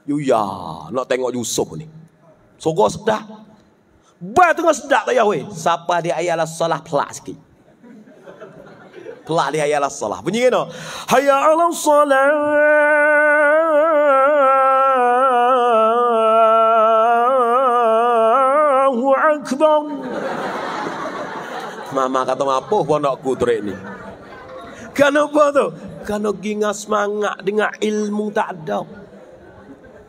Yu ya, nak tengok Yusuf ni. Sogo sedap. Ba tengok sedap tak ya weh. Siapa dia ayalah salah pelak sikit kelak di hayal salah. Bunyi kena. Hayya ala salah. Kan, Allahu akbar. Mama kata apa pondokku turik ni. Kenapa tu? Kerana gingga semangat dengan ilmu tak ada.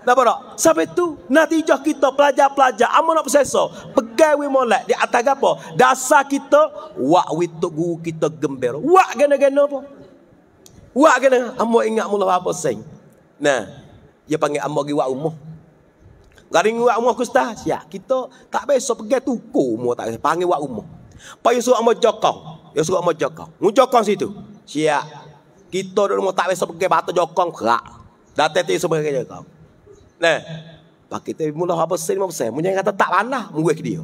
Nampak tak? Sampai tu Natijah kita pelajar-pelajar Amal nak berseso Pegai we molek Di atas apa? Dasar kita Wak we guru kita gembira Wak gana-gana apa? Wak gana Amal ingat mula apa sing Nah Dia panggil amal pergi wak rumah Garing wak rumah kustah Ya kita tak besok pegai tuku Mua tak Panggil wak rumah Pak Yusuf amal jokong Yusuf suruh amal jokong Mu jokong situ Siap Kita duduk rumah tak besok pegai batu jokong Kerak Datang tu Yusuf pegai jokong Nah. Pak kita mula apa sen apa sen. Munyang kata tak panah, murih dia.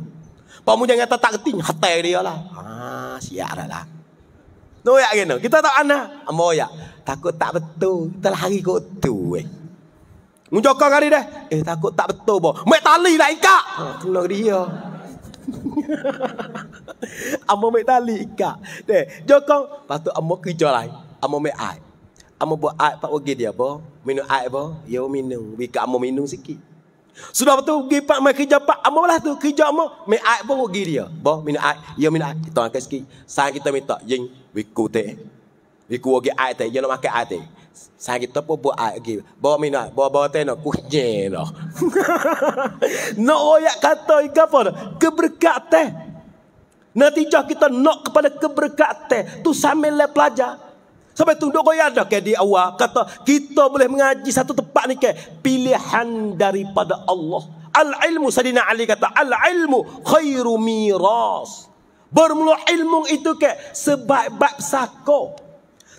Pak munyang kata tak keting, hatai dia lah. Ha, ah, siap lah. No ya gitu. Kita tak panah. Amo ha, ya. Takut tak betul. Kita lah hari kok tu eh. Mujokong hari dah. Eh takut tak betul bo. Mek tali lah ikak. Ha, kena dia. Amo mek tali ikak. Deh, jokong patut amo kerja lain. Amo mek ai. Amo buat air pak ogi dia apa? Minum air apa? Ya minum. Bika amo minum sikit. Sudah betul pergi pak mai kerja pak. Amo lah tu kerja amo. Mai air pun ogi dia. Ba minum air. Ya minum air. Kita angkat sikit. Sang kita minta jing wiku teh, Wiku ogi air te. Jangan makan air teh. Sang kita pun buat air ogi. Ba minum air. Ba ba te no kuje no. No oyak kata iga apa? Keberkat teh. Nanti kita nak kepada keberkatan. Tu sambil pelajar. Sampai tu dok koyak dah ke di awal kata kita boleh mengaji satu tempat ni ke pilihan daripada Allah. Al ilmu saidina Ali kata al ilmu khairu miras. Bermula ilmu itu ke sebab bab sako.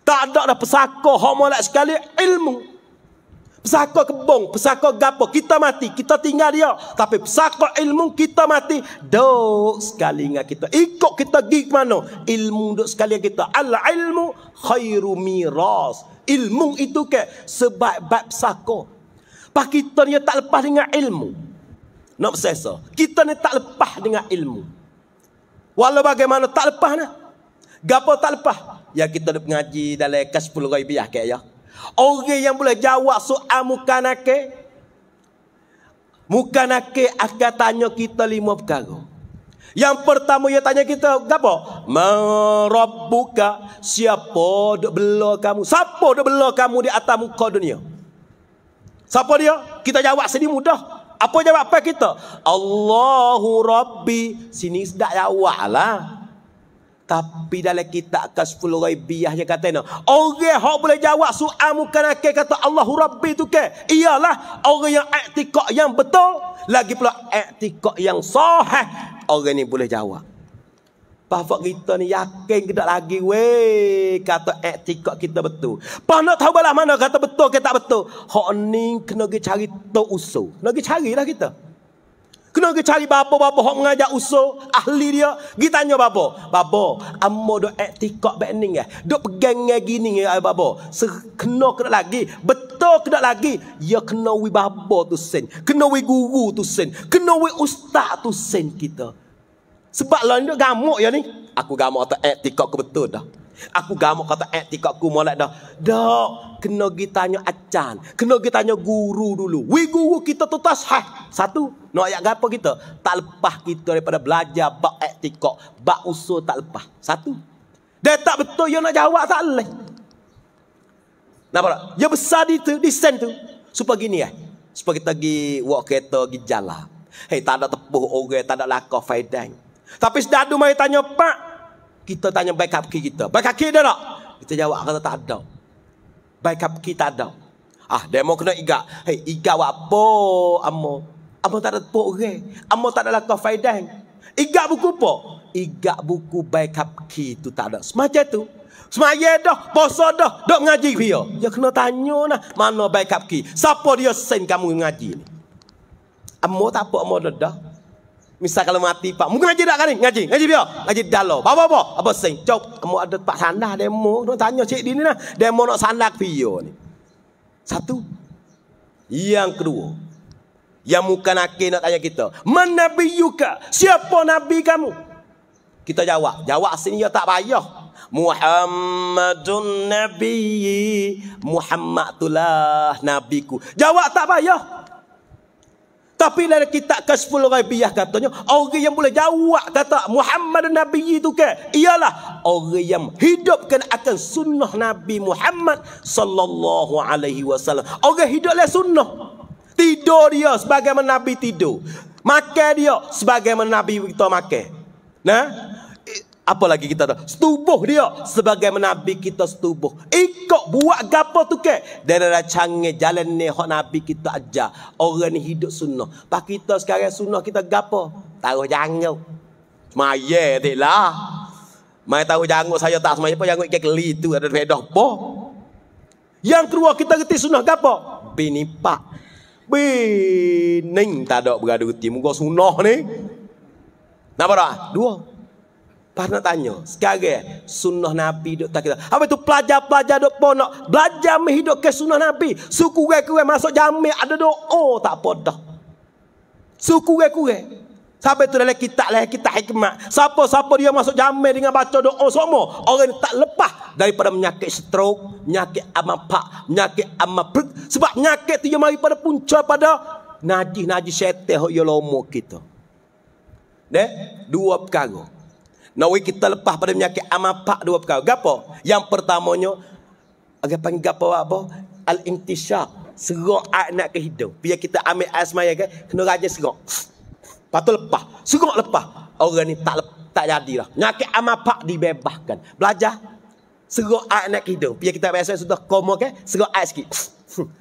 Tak ada dah pesako homolak sekali ilmu. Pesako kebong, pesako gapo, kita mati, kita tinggal dia. Tapi pesako ilmu kita mati, dok sekali ngah kita. Ikut kita gi mana? Ilmu dok sekali kita. Al ilmu khairu miras. Ilmu itu ke sebab-bab pesako. Pak kita ni tak lepas dengan ilmu. Nak sesa. Kita ni tak lepas dengan ilmu. Walau bagaimana tak lepas nah. Gapo tak lepas? Ya kita nak mengaji dalam kas 10 ribiah ke ya. ya. Orang yang boleh jawab soal muka nake. Muka nake akan tanya kita lima perkara. Yang pertama dia tanya kita, apa? buka siapa duk bela kamu? Siapa duk bela kamu di atas muka dunia? Siapa dia? Kita jawab sini mudah. Apa jawab apa kita? Allahu Rabbi. Sini sedap jawab lah. Tapi dalam kitab ke sepuluh raibiyah yang kata ni. Orang yang boleh jawab soal muka nakil kata Allahu Rabbi itu ke? Ialah orang yang aktikak yang betul. Lagi pula aktikak yang sahih. Orang ini boleh jawab. Pahfak kita ni yakin ke lagi weh. Kata aktikak kita betul. Pah nak tahu balas mana kata betul ke tak betul. Hak ni kena cari tu usul. Kena cari lah kita. Kena pergi cari bapa-bapa yang mengajar usul. Ahli dia. Pergi tanya bapa. Bapa, amma dok etikok baik ni ya. Dok pegang gini ya bapa. Se kena kena lagi. Betul kena lagi. Ya kena wi bapa tu sen. Kena wi guru tu sen. Kena wi ustaz tu sen kita. Sebab lain ni gamuk ya ni. Aku gamuk atau etikok aku betul dah. Aku gamuk kata etika eh, aku mulai dah. Dok, kena pergi tanya acan. Kena pergi tanya guru dulu. Wi guru kita tutas. Hai. Satu, nak no, ayat apa kita? Tak lepas kita daripada belajar bak etika. Eh, bak usul tak lepas. Satu. Dia tak betul, dia nak jawab tak boleh. Nampak tak? Dia besar di tu, di sen tu. Supaya gini eh. Supaya kita pergi walk kereta, pergi jalan. Hei, tak ada tepuh orang, tak ada lakar faedah. Tapi sedadu mari tanya, Pak, kita tanya baik kaki kita. Baik kaki ada tak? Kita jawab kata tak ada. Baik kaki tak ada. Ah, demo kena iga. Hei, iga buat apa, Amo? Amo tak ada tepuk okay? Amo tak ada lakar faidan. Igak buku apa? iga buku baik kaki tu tak ada. Semacam tu. Semaya dah, poso dah, dok ngaji dia. Dia kena tanya nah, mana baik kaki? Siapa dia sen kamu ngaji ni? Amo tak apa, amo dah dah. Misal kalau mati pak, mungkin ngaji dak kan Ngaji, ngaji biar. Ngaji dalo. bawa, apa? Apa sing? Cok, kamu ada pak sandah demo. Nak tanya cik dini lah. Demo nak sandak piyo ni. Satu. Yang kedua. Yang muka nak nak tanya kita. Nabi yuka. Siapa nabi kamu? Kita jawab. Jawab sini ya tak payah. Muhammadun Nabi Muhammadullah Nabiku Jawab tak payah tapi dari kita ke sepuluh rupiah katanya, orang yang boleh jawab kata Muhammad Nabi itu ke, iyalah orang yang hidupkan akan sunnah Nabi Muhammad sallallahu alaihi wasallam. Orang yang hiduplah sunnah. Tidur dia sebagaimana Nabi tidur. Makan dia sebagaimana Nabi kita makan. Nah, apa lagi kita tahu? Setubuh dia sebagai Nabi kita setubuh. Ikut buat gapo tu ke? Dan ada canggih jalan ni hak Nabi kita aja Orang ni hidup sunnah. Pak kita sekarang sunnah kita gapo tahu janggau. Cuma ya, tak lah. Mai tahu janggau saya tak semuanya. Apa janggau ikat keli tu ada redoh apa? Yang kedua kita reti sunnah gapo. Bini pak. Bining tak ada beradu reti. Muka sunnah ni. Nampak tak? Dua. Pas nak tanya. Sekarang eh, sunnah Nabi duk tak kita. Apa itu pelajar-pelajar duk ponok. Belajar ke sunnah Nabi. Suku kure-kure masuk jamie ada doa tak apa Suku kure-kure. Sampai tu dalam kita lah kita hikmat. Siapa-siapa dia masuk jamie dengan baca doa semua. Orang tak lepas daripada menyakit stroke, menyakit amapak, menyakit amapak. Sebab menyakit tu dia mari pada punca pada najis-najis syaitan yang lomok kita. Dek, dua perkara. Nak no, kita lepas pada penyakit amapak dua perkara. Gapo? Yang pertamanya agak panggil gapo apa? Al-imtishaq. Serok air nak ke hidung. Biar kita ambil air semaya kan, kena rajin serok. Patut lepas. Serok lepas. Orang ni tak lep, tak jadilah. Penyakit amapak dibebaskan. Belajar serok air nak ke hidung. Biar kita biasa sudah koma kan, serok air sikit.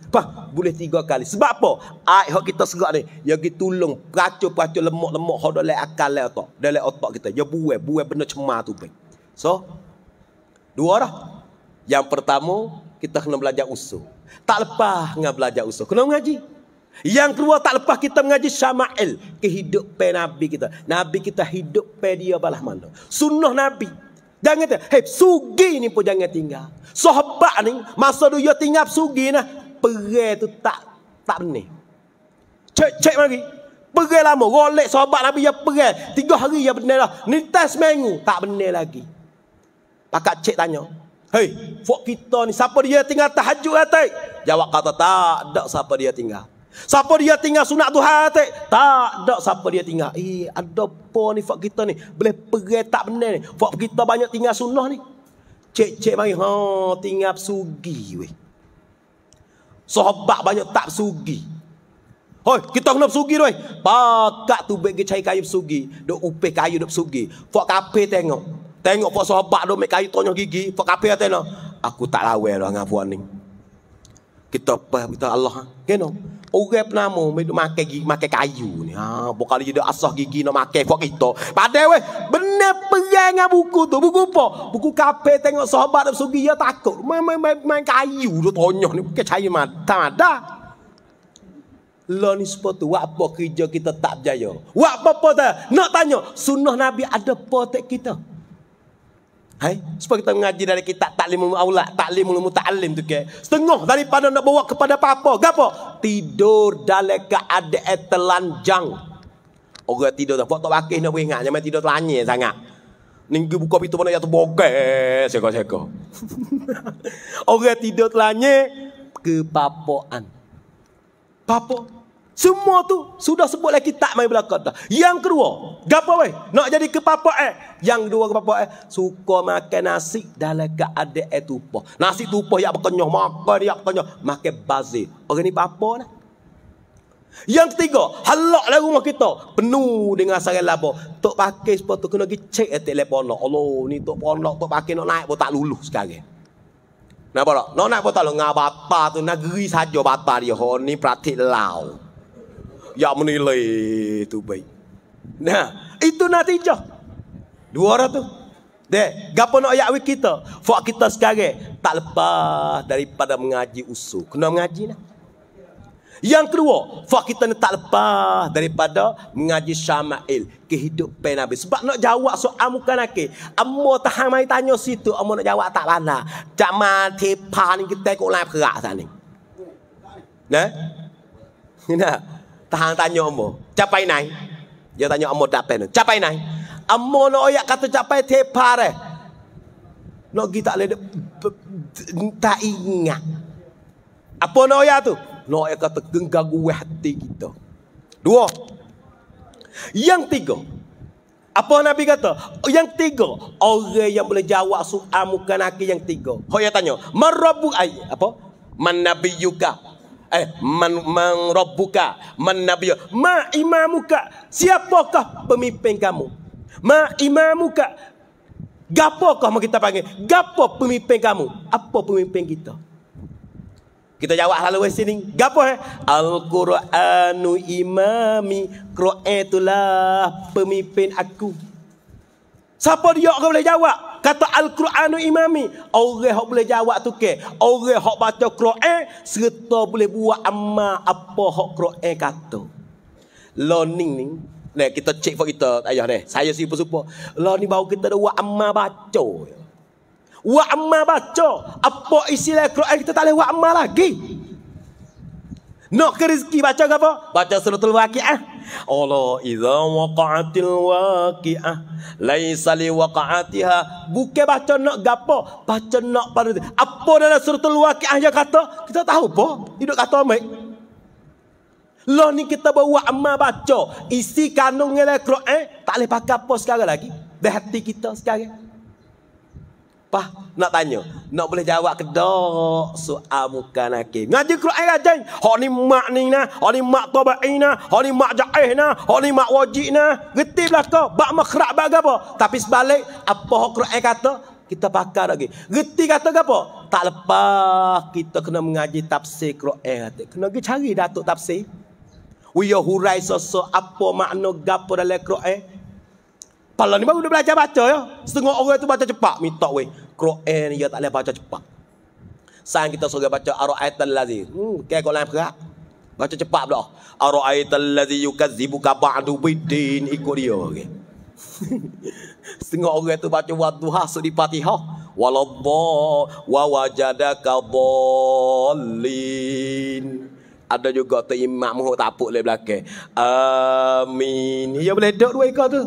Pah, boleh tiga kali. Sebab apa? Ai hok kita serak ni, ya gi tolong peracu-peracu lemak-lemak hok dalam akal le otak, dalam otak kita. Ya buai, buai benda cemar tu baik. So, dua dah. Yang pertama, kita kena belajar usul. Tak lepas dengan belajar usul. Kena mengaji. Yang kedua tak lepas kita mengaji Syama'il. Kehidupan Nabi kita. Nabi kita hidup dia balah mana. Sunnah Nabi. Jangan tinggal. Hei, sugi ni pun jangan tinggal. Sahabat ni, masa tu dia tinggal sugi ni, perai tu tak, tak benih. Cek, cek lagi. Perai lama. Rolek sahabat Nabi dia perai. Tiga hari dia benar, lah. Nintas minggu, tak benar lagi. Pakat cek tanya. Hei, fok kita ni, siapa dia tinggal tahajud lah, Jawab kata, tak ada siapa dia tinggal. Siapa dia tinggal sunat tu hati? Tak ada siapa dia tinggal. Eh, ada apa ni fak kita ni? Boleh pergi tak benar ni? Fak kita banyak tinggal sunnah ni. Cek-cek mari. Ha, tinggal sugi weh. Sahabat banyak tak sugi. Hoi, kita kena sugi weh. Pakak tu bagi cari kayu sugi. Dok upih kayu dok sugi. Fak kafe tengok. Tengok fak sahabat dok make kayu tonyo gigi. Fak kafe tengok. Aku tak lawe dah dengan puan ni kita apa kita Allah ha? kena orang penamo mai makan gigi makan kayu ni ha bukan dia asah gigi nak makan buat kita padahal weh benar perang dengan buku tu buku apa buku kafe tengok sahabat dan sugi ya takut main main main, main kayu tu tonyoh ni pakai cahaya mata ada lo lah ni sepatu apa kerja kita tak berjaya apa apa ta nak tanya sunnah nabi ada potek kita Hai, supaya kita mengaji dari kitab taklim ulum aulad, taklim ulum taklim tu ke. Setengah daripada nak bawa kepada apa-apa, gapo? Tidur dalam keadaan telanjang. Orang tidur dah, buat tak wakil nak beringat, jangan tidur telanjang sangat. Ninggi buka pintu mana jatuh bokeh, seko-seko. Orang tidur telanjang, kepapoan. Papo, semua tu sudah sebut lagi tak main belakang dah. Yang kedua, gapo weh? Nak jadi kepapa eh? Yang kedua kepapa eh? Suka makan nasi dalam keadaan eh tupah. Nasi tupah yang berkenyah, makan yang berkenyah, makan bazir. Orang ni papa nah? Yang ketiga, haloklah rumah kita penuh dengan sarang labo. Tok pakai sepatu kena pergi cek eh, telefon. Allah, ni tok ponok tok pakai nak naik pun tak lulus sekarang. Nak tak? Nak naik pun tak lulus. Ngah tu, negeri saja bata dia. Ho, ni praktik lau. Ya menilai itu baik. Nah, itu natijah. Dua orang tu. deh. gapo nak ayak kita? Fak kita sekarang tak lepas daripada mengaji usul. Kena mengaji lah. Yang kedua, fak kita ni tak lepas daripada mengaji syama'il. Kehidupan Nabi. Sebab nak jawab soal muka nak Amo tahan mai tanya situ. Amo nak jawab tak lana. Cama tepah ni kita kok lain perak sana Nah? Nah? tahan tanya ambo capai nai dia tanya ambo dapat capai nai ambo lo oyak kata capai tepar eh lo kita le tak ingat apa lo oyak tu lo oyak kata genggam gue hati kita dua yang tiga apa Nabi kata? Yang tiga. Orang yang boleh jawab soal muka yang tiga. Hoya tanya. Merabu ayat. Apa? Man Nabi yuka. Eh, man, man rabbuka, man nabiya. Ma imamuka, siapakah pemimpin kamu? Ma imamuka, gapo kah kita panggil? Gapo pemimpin kamu? Apa pemimpin kita? Kita jawab halau di sini. Gapo eh? Al-Quranu imami, Quran itulah pemimpin aku. Siapa dia orang boleh jawab? Kata Al-Quran imami. Orang yang boleh jawab tu ke? Orang yang baca Quran serta boleh buat amal apa yang Quran kata. Learning ni. ni kita cek for kita. Ayah ni. Saya siapa supa Learning baru kita ada buat amal baca. Buat amal baca. Apa isi Al-Quran kita tak boleh buat amal lagi. Nak ke rezeki baca ke apa? Baca suratul waqi'ah. Allah iza waqa'atil waqi'ah. Laisa li waqa'atiha. Bukan baca nak ke apa? Baca nak pada dia. Apa dalam suratul waqi'ah yang kata? Kita tahu apa? Dia kata baik. Loh ni kita bawa amal baca. Isi kandung ni lah Quran. Tak boleh pakai apa sekarang lagi. Dah hati kita sekarang. Pah, nak tanya. Nak boleh jawab ke dok soal muka nakim. Ngaji Quran rajin. Lah, hak ni mak ni na. Hak ni mak tabai na. Hak ni mak ja'ih na. Hak ni mak wajik na. Gerti belakang. Bak makhrak bak apa. Tapi sebalik, apa hak Quran kata? Kita pakar lagi. Gerti kata apa? Tak lepas kita kena mengaji tafsir Quran. Kena pergi cari datuk tafsir. Wiyahurai sosok apa makna gapa dalam Quran. Pala ni baru dia belajar baca ya. Setengah orang tu baca cepat. Minta weh. Quran ni dia tak boleh baca cepat. Sayang kita suruh baca Ara'aital lazi. Hmm, kaya kau lain perak. Baca cepat pula. Ara'aital lazi yukazibu kaba'adu bidin. Ikut dia. Okay. Setengah orang tu baca waduha sedih patihah. Walabba wa wajadaka dhalin. Ada juga tu imam muhuk tapuk lebelakang. Amin. Ia boleh duduk dua ikat tu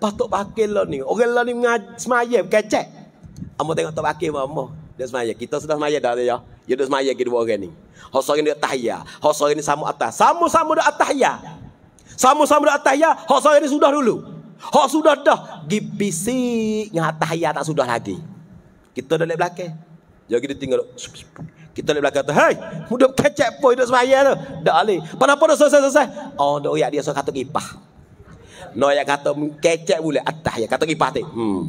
patok pakil lah ni. Orang lah ni semaya, kecek. Amu tengok tok pakil pun amu. Dia semaya. Kita sudah semaya dah dia. Ya. Dia dah semaya kedua orang ni. Hosor ini tahya, Hosor ini samu atas. Samu-samu dah tahya, Samu-samu dah tahya. Hosor ini sudah dulu. Hok sudah dah. Gibisi. Yang tahya tak sudah lagi. Kita dah lihat belakang. Jadi dia tinggal. Kita lihat belakang tu. Hei. Mudah kecek pun. Dia semaya tu. Dah alih. Pada-pada selesai-selesai. Oh, dia, dia suka katuk ipah. No yang kata mm, kecek boleh atah ya kata kipas tu. Hmm.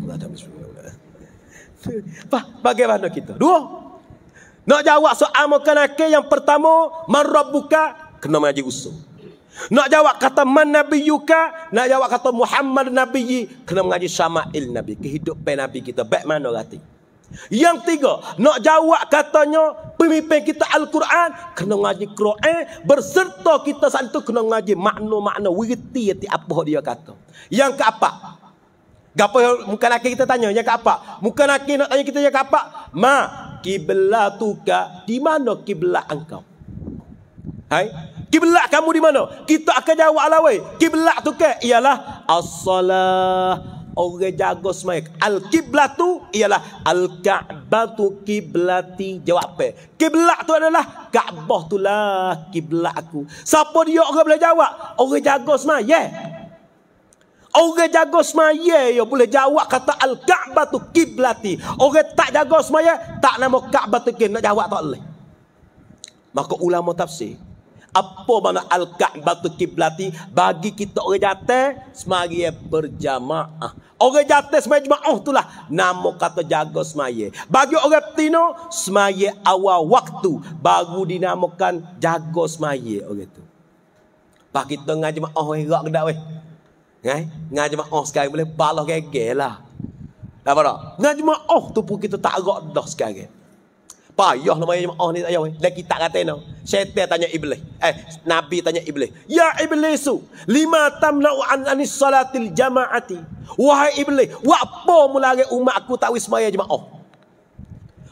Pak, bagaimana kita? Dua. Nak jawab soal makanake yang pertama, man rabbuka kena mengaji usul. Nak jawab kata man Yuka? nak jawab kata Muhammad nabiyyi kena mengaji syama'il nabi, kehidupan nabi kita. Bagaimana mana yang tiga, nak jawab katanya pemimpin kita Al-Quran kena ngaji Quran berserta kita santu kena ngaji makna-makna wirti ti apa dia kata. Yang keempat, Gapo muka nak kita tanya yang keempat? Muka nak nak tanya kita yang keempat? Ma kiblatuka di mana kiblat engkau? Hai, kiblat kamu di mana? Kita akan jawab alawai. Kiblat tu ke ialah as-salah orang jaga semaik. Al kiblat tu ialah al Ka'bah tu kiblati. Jawab apa? Kiblat tu adalah Ka'bah tu lah kiblat aku. Siapa dia orang boleh jawab? Orang jaga semaik. Yeah. Orang jaga semaya yo boleh jawab kata al-Ka'bah tu kiblati. Orang tak jaga semaya tak nama Ka'bah tu kiblat nak jawab tak boleh. Maka ulama tafsir apa mana al-Ka'bah tu kiblati bagi kita orang jatuh semari berjamaah orang jatuh semari jemaah tu lah nama kata jaga semari bagi orang tino semari awal waktu baru dinamakan jaga semari orang tu Pak kita ngaji jemaah oh, herak ke dak weh ngai eh? ngaji jemaah sekarang boleh balah gegel lah Dapat tak? Ngaji ma'oh tu pun kita tak agak dah sekarang payah nama yang jemaah ni tak payah. Lagi tak kata tau. Syaitan tanya Iblis. Eh, Nabi tanya Iblis. Ya Iblisu, lima tamna'u an anis salatil jama'ati. Wahai Iblis, wakpo mulai umat aku tak wis main jemaah. Oh.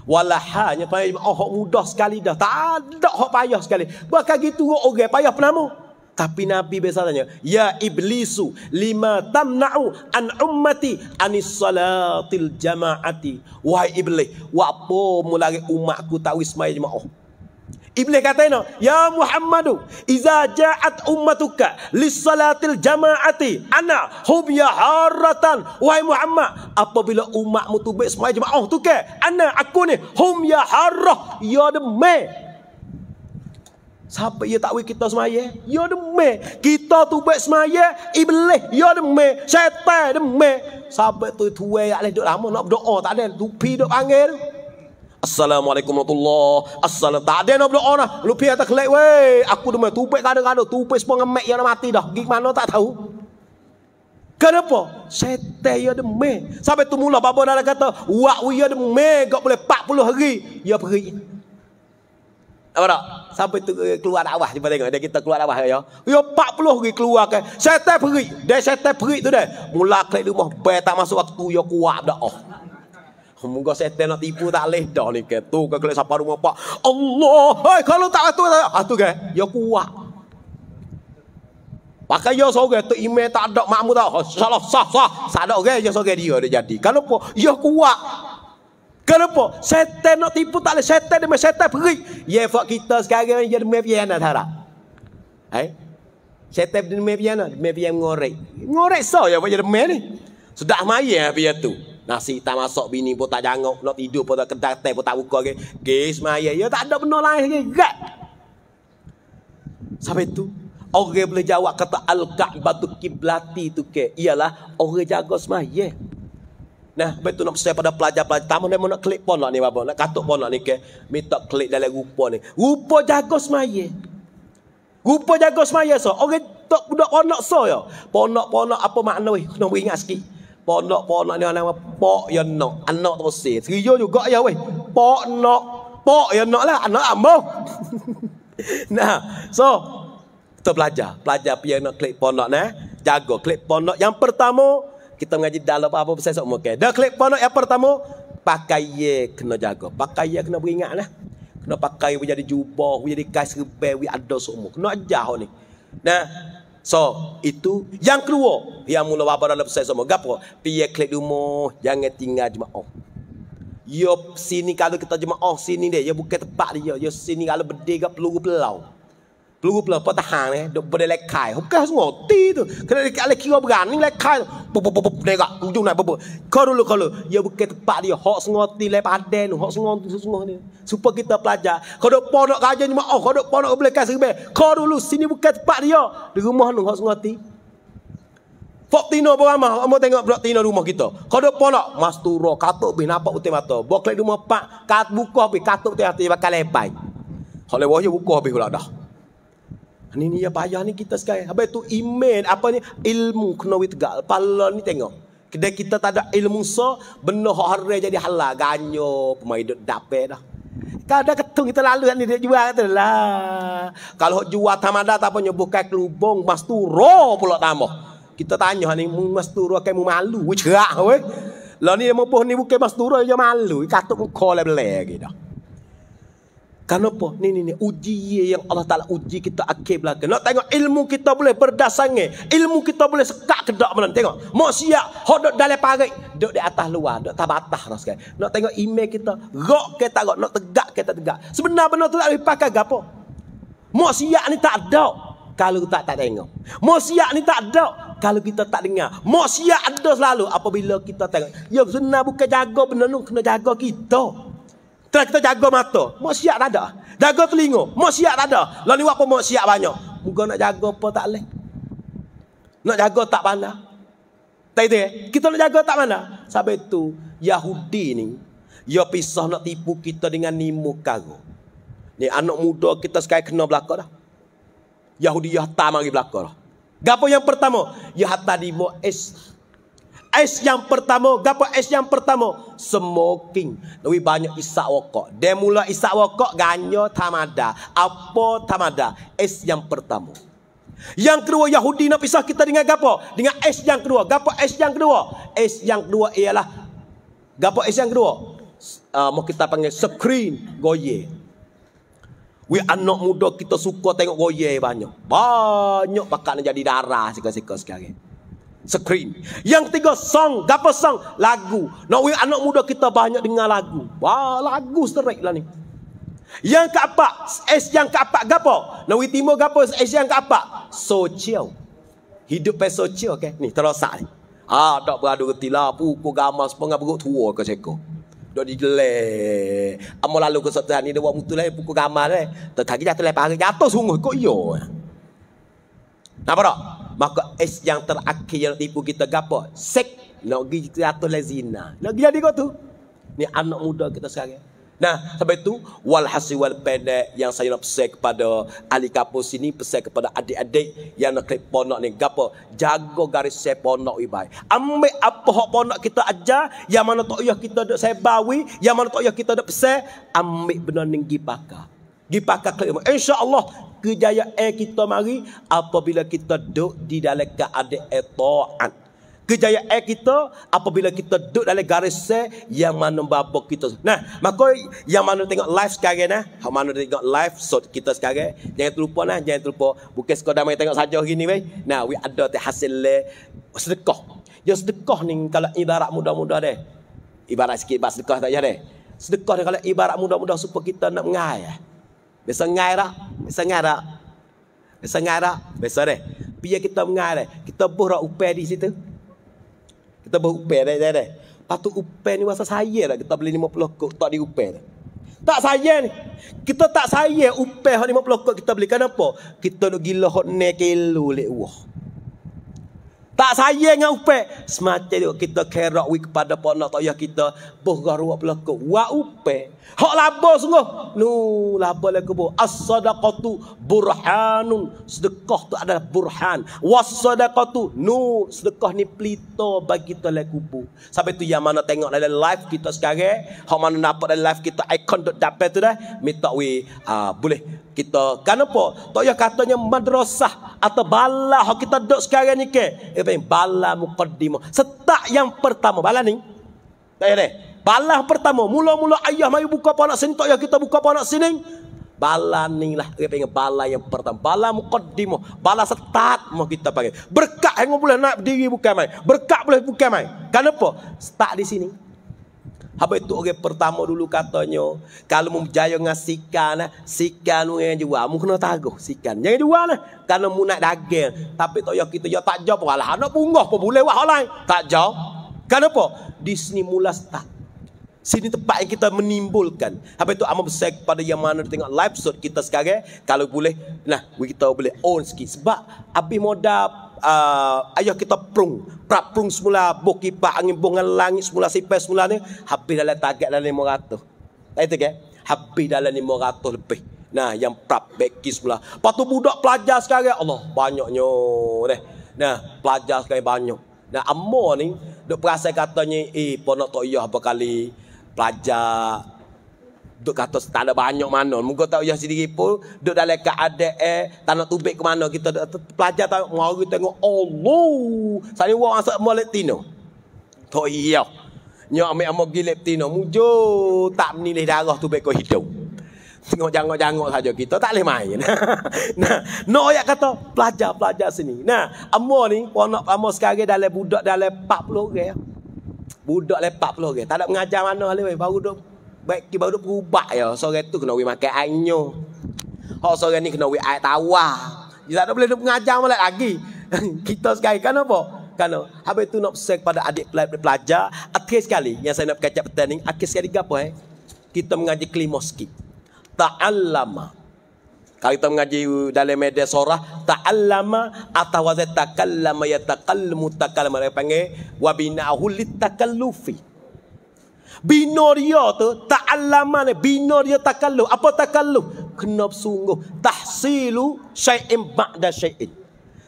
Walahanya payah main jemaah, mudah sekali dah. Tak ada payah sekali. Bahkan gitu orang payah penamu. Tapi Nabi biasa tanya, "Ya iblisu, lima tamna'u an ummati anis salatil jama'ati?" Wahai iblis, wapo mulai umatku tak wis mai jemaah? Iblis kata ini, Ya Muhammadu, Iza ja'at ummatuka lissalatil jama'ati, Ana hum ya haratan. Wahai Muhammad, apabila umatmu tu baik semua jemaah tu ke? Ana aku ni, hum ya harah, ya demai. Siapa ia takwil kita semaya? Ya demi. Kita tu baik semaya, iblis. Ya demi. Syaitan demi. Siapa tu tua yang ada duduk lama nak berdoa. Tak ada. Lupi duduk panggil. Assalamualaikum warahmatullahi Assalam Tak ada nak berdoa lah. Lupi tak terkelek. Wey. Aku demi. Tupik tak ada kado. Tupik semua ngemek yang mati dah. Gimana tak tahu. Kenapa? Sete ya demi. Sampai tu mula babo Nara kata, wa Wakwi ya demi. Gak boleh 40 hari. Ya pergi. Nampak tak? sampai tu, keluar dakwah cuba tengok dia kita keluar dakwah ya. Yo ya, 40 pergi keluar ke. Setan perik. Dia setan perik tu dah. Mula klik rumah bayar tak masuk waktu yo ya kuat dah. Oh. Semoga setan nak tipu tak leh dah ni ke. Tu ke klik sampai rumah pak. Allah, hai kalau tak ah, tu, tak atu ke. Yo ya kuat. Pakai yo sore tu email tak ada makmu tau. Oh, salah sah sah. Sadok ke? yo sore dia dia jadi. Kalau yo kuat. Kenapa? Setan nak tipu tak boleh. Setan demi setan pergi. Ya, fak kita sekarang ni demi piana tarak. Eh? Setan demi piana. Demi piana mengorek. Mengorek so ya, fak demi ni. Sudah maya lah ya, piana tu. Nasi tak masuk, bini pun tak jangok. Nak tidur pun tak kentang teh pun tak buka. Okay. Gis maya. Ya, tak ada benda lain lagi. Gak. Sampai tu. Orang boleh jawab kata Al-Ka'batu Qiblati tu ke. Ialah orang jaga semaya. ya. Nah, betul nak percaya pada pelajar-pelajar. Tamu mahu nak klik pon lah ni, apa Nak katuk pon lah ni ke. Minta klik dalam rupa ni. Rupa jago semaya. Rupa jago semaya, so. Orang tak budak ponok so, ya. Ponok-ponok apa makna, weh. Kena beringat sikit. Ponok-ponok ni orang nama pok ya nak. Anak tu bersih. Serius juga ya, weh. Pok nak. Pok ya nak lah. Anak ambo. nah, so. Kita pelajar Pelajar pihak nak klik ponok, nah. Jago. Klik ponok. Yang pertama, kita mengaji dalam apa pasal sesuatu muka. Dah klik pano yang pertama, pakai ye kena jaga. Pakai ye kena beringat lah. Kena pakai we jadi jubah, we jadi kais rebel, we ada semua. Kena ajar ni. Nah, So itu yang kedua yang mula wabah dalam pesan semua. Gapo? Pia klik rumah jangan tinggal jemaah. Oh. Yo sini kalau kita jemaah oh, sini dia, yo bukan tempat dia. Yo sini kalau berdega peluru pelau peluru pula patah hang ni boleh lekai hok kau semua ti tu kena lekai lek kira berani lekai bop bop bop nega ujung ni bop kau dulu kau ya buka tempat dia hok semua ti le padan tu hok semua tu semua ni supaya kita pelajar kau dok pondok kaja ni oh kau dok pondok boleh kasi be kau dulu sini buka tempat dia di rumah nu hok semua ti Fok tino berapa mah? tengok blok tino rumah kita. Kau dok ponok masturo katuk bi napa utem mata. Boklek rumah pak kat buka bi katuk teh hati bakal lepai. Kalau wajah je buka bi pula dah. Ini ni ya bahaya ni kita sekarang. Apa tu iman apa ni ilmu kena with God. Pala ni tengok. Kedai kita tak ada ilmu so benar hak hari jadi halah ganyo pemain duk dapat dah. Kada ketung kita lalu ni dia jual kata lah. Kalau jual tamada tak punya buka kelubung mas tu ro pula tambah. Kita tanya ni mas tu ro kai malu cerak weh. Lah ni mampu ni buka mas tu ro dia malu katuk muka lebel lagi dah. Kenapa? Ni ni ni uji ye yang Allah Taala uji kita akhir belaka. Nak tengok ilmu kita boleh berdasangi. Ilmu kita boleh sekak kedak mana tengok. Mau siap hodok dalam parit, duk di atas luar, duk tak batah lah nak sekali. Nak tengok email kita, rok ke tak rok, nak tegak ke tak tegak. Sebenarnya benar tu tak pakai gapo. Mau siap ni tak ada kalau kita tak tengok. Mau siap ni tak ada kalau kita tak dengar. Mau siap ada selalu apabila kita tengok. Ya sebenarnya bukan jaga benar tu kena jaga kita. Terus kita jaga mata, maksiat tak ada. Jaga telinga, maksiat tak ada. Lah ni apa maksiat banyak? Muka nak jaga apa tak leh. Nak jaga tak pandai. Tak itu ya? Kita nak jaga tak mana? Sampai itu, Yahudi ni, dia pisah nak tipu kita dengan nimu karo. Ni anak muda kita sekali kena belakang dah. Yahudi yang hatta mari belakang dah. Gapa yang pertama? Yang hatta di Moes. S yang pertama, gapo S yang pertama? Smoking. Lebih banyak isak wokok. Dia mula isak wokok ganyo tamada. Apa tamada? S yang pertama. Yang kedua Yahudi nak pisah kita dengan gapo? Dengan S yang kedua. Gapo S yang kedua? S yang kedua ialah gapo S yang kedua? Uh, mau kita panggil screen goye. We anak muda kita suka tengok goye banyak. Banyak pakak nak jadi darah sikak-sikak sekarang screen. Yang ketiga song, gapo song? Lagu. Nak no, anak muda kita banyak dengar lagu. Wah, lagu strike lah ni. Yang keempat, S yang keempat gapo? Nak no, timo gapo S yang keempat? Social. Hidup pe social okay? Ni terosak ni. Ah, dak beradu reti lah pukul gamas sepengah beruk tua ke seko. Dok digele. Amo ah, lalu ke satu ni dia buat mutu lain pukul gamas eh. Tetagi jatuh lepas lah, hari jatuh sungguh kok iyo. Napa dak? maka es yang terakhir tipu kita gapo sek nak pergi kata lezina nak pergi jadi kau tu ni anak muda kita sekarang Nah, sampai itu wal hasil wal pendek yang saya nak pesan kepada ahli kapur sini, pesan kepada adik-adik yang nak klik ponok ni. Gapa? Jaga garis saya ponok ibai. Ambil apa hak ponok kita aja, yang mana tak yah kita duk saya bawi, yang mana tak yah kita duk pesan, ambil benar ninggi pakar dipakai kelima. Insya Allah kejayaan kita mari apabila kita duduk di dalam keadaan ta'at. Kejayaan kita apabila kita duduk dalam garis yang mana bapa kita. Nah, maka yang mana tengok live sekarang nah, mana tengok live so kita sekarang, jangan terlupa nah, jangan terlupa bukan sekadar mai tengok saja hari ni wei. Nah, we ada hasil le sedekah. Ya sedekah ni kalau ibarat muda-muda deh. Ibarat sikit bas sedekah tak jadi. Sedekah ni kalau ibarat muda-muda supaya kita nak mengai. Eh. Biasa ngai tak? Biasa ngai tak? Biasa ngai tak? Biasa deh. Biar kita mengai deh. Kita buh rak upah di situ. Kita buh upah deh deh deh. Patut upah ni masa saya dah kita beli 50 kok tak di upah deh. Tak saya ni. Kita tak saya upah hak 50 kok kita beli kenapa? Kita nak gila hak ne kelu lek wah. Tak saya dengan Semacam Semata kita kerok kepada pak nak tak kita buh garuak pelakuk Wa upah Hak labo sungguh. Nu labah lagi kebo. As-sadaqatu burhanun. Sedekah tu adalah burhan. Was-sadaqatu nu sedekah ni pelita bagi tu lagi kubur. Sampai tu yang mana tengok dalam live kita sekarang. Hak mana nampak dalam live kita ikon tu dapat tu dah. Minta we uh, boleh kita. Kenapa? Tak payah katanya madrasah atau balah? hak kita dok sekarang ni ke. Ia bala mukaddimah. Setak yang pertama. Bala ni. Tak eh, ada. Balah pertama. Mula-mula ayah mai buka panak sini. Tak ya kita buka panak sini. Bala ni lah. kita panggil balah yang pertama. Balah muqaddimu. balah setat mau kita panggil. Berkat yang boleh nak berdiri bukan main. Berkat boleh bukan main. Kenapa? Start di sini. Habis itu orang pertama dulu katanya. Kalau mau berjaya dengan sikan. Lah, sikan lu yang jual. Mu kena taguh sikan. Jangan jual lah. Kalau mau nak dagang. Tapi tak ya kita. Ya tak jauh. Alah anak bungah pun boleh buat orang lain. Tak jauh. Kenapa? Di sini mula start. Sini tempat yang kita menimbulkan. Habis itu amal besar kepada yang mana tengok live shot kita sekarang. Kalau boleh, nah kita boleh own sikit. Sebab habis modal Uh, ah, ayah kita prung prap prung semula buki pak angin bunga langit semula sipai semula ni habis dalam target dalam lima ratus itu ke? Kan? habis dalam lima ratu lebih nah yang prap beki semula lepas tu budak pelajar sekarang Allah banyaknya deh. nah pelajar sekarang banyak nah amor ni Duk perasa katanya, eh ponok tak iya apa kali pelajar. Duk kata tak ada banyak mana. Muka tak iya sendiri pun. Duk dalam keadaan eh, tak nak tubik ke mana kita. Pelajar tak mau kita tengok, Allah. Sari orang asal malik tino. Tak iya. Nyok amik amok gilip tino. Mujur tak menilih darah tubik ke hidup. Tengok jangok-jangok saja kita tak boleh main. nah, no ayat kata pelajar-pelajar sini. Nah, amo ni ponok amo sekarang dalam budak dalam 40 orang. Ya. Budak lepak 40 orang. Tak ada mengajar mana hal lah, ni. Baru duk baik baru duk berubah ya. Sore tu kena we makan anyo. Hak sore ni kena we air tawar. Dia tak ada boleh duk mengajar mula lagi. kita sekarang kan apa? Kan habis itu nak pesan kepada adik pelajar, akhir sekali yang saya nak kacak petani, akhir sekali gapo eh? Kita mengaji kelima sikit ta'allama. Kalau kita mengaji dalam media surah, ta'allama atau wazai takallama ya takallamu takallama. Dia panggil, wabina'ahu li takallufi. Bina dia tu, ta'allama ni, bina dia takallu. Apa takallu? Kena bersungguh. Tahsilu syai'in ba'da syai'in.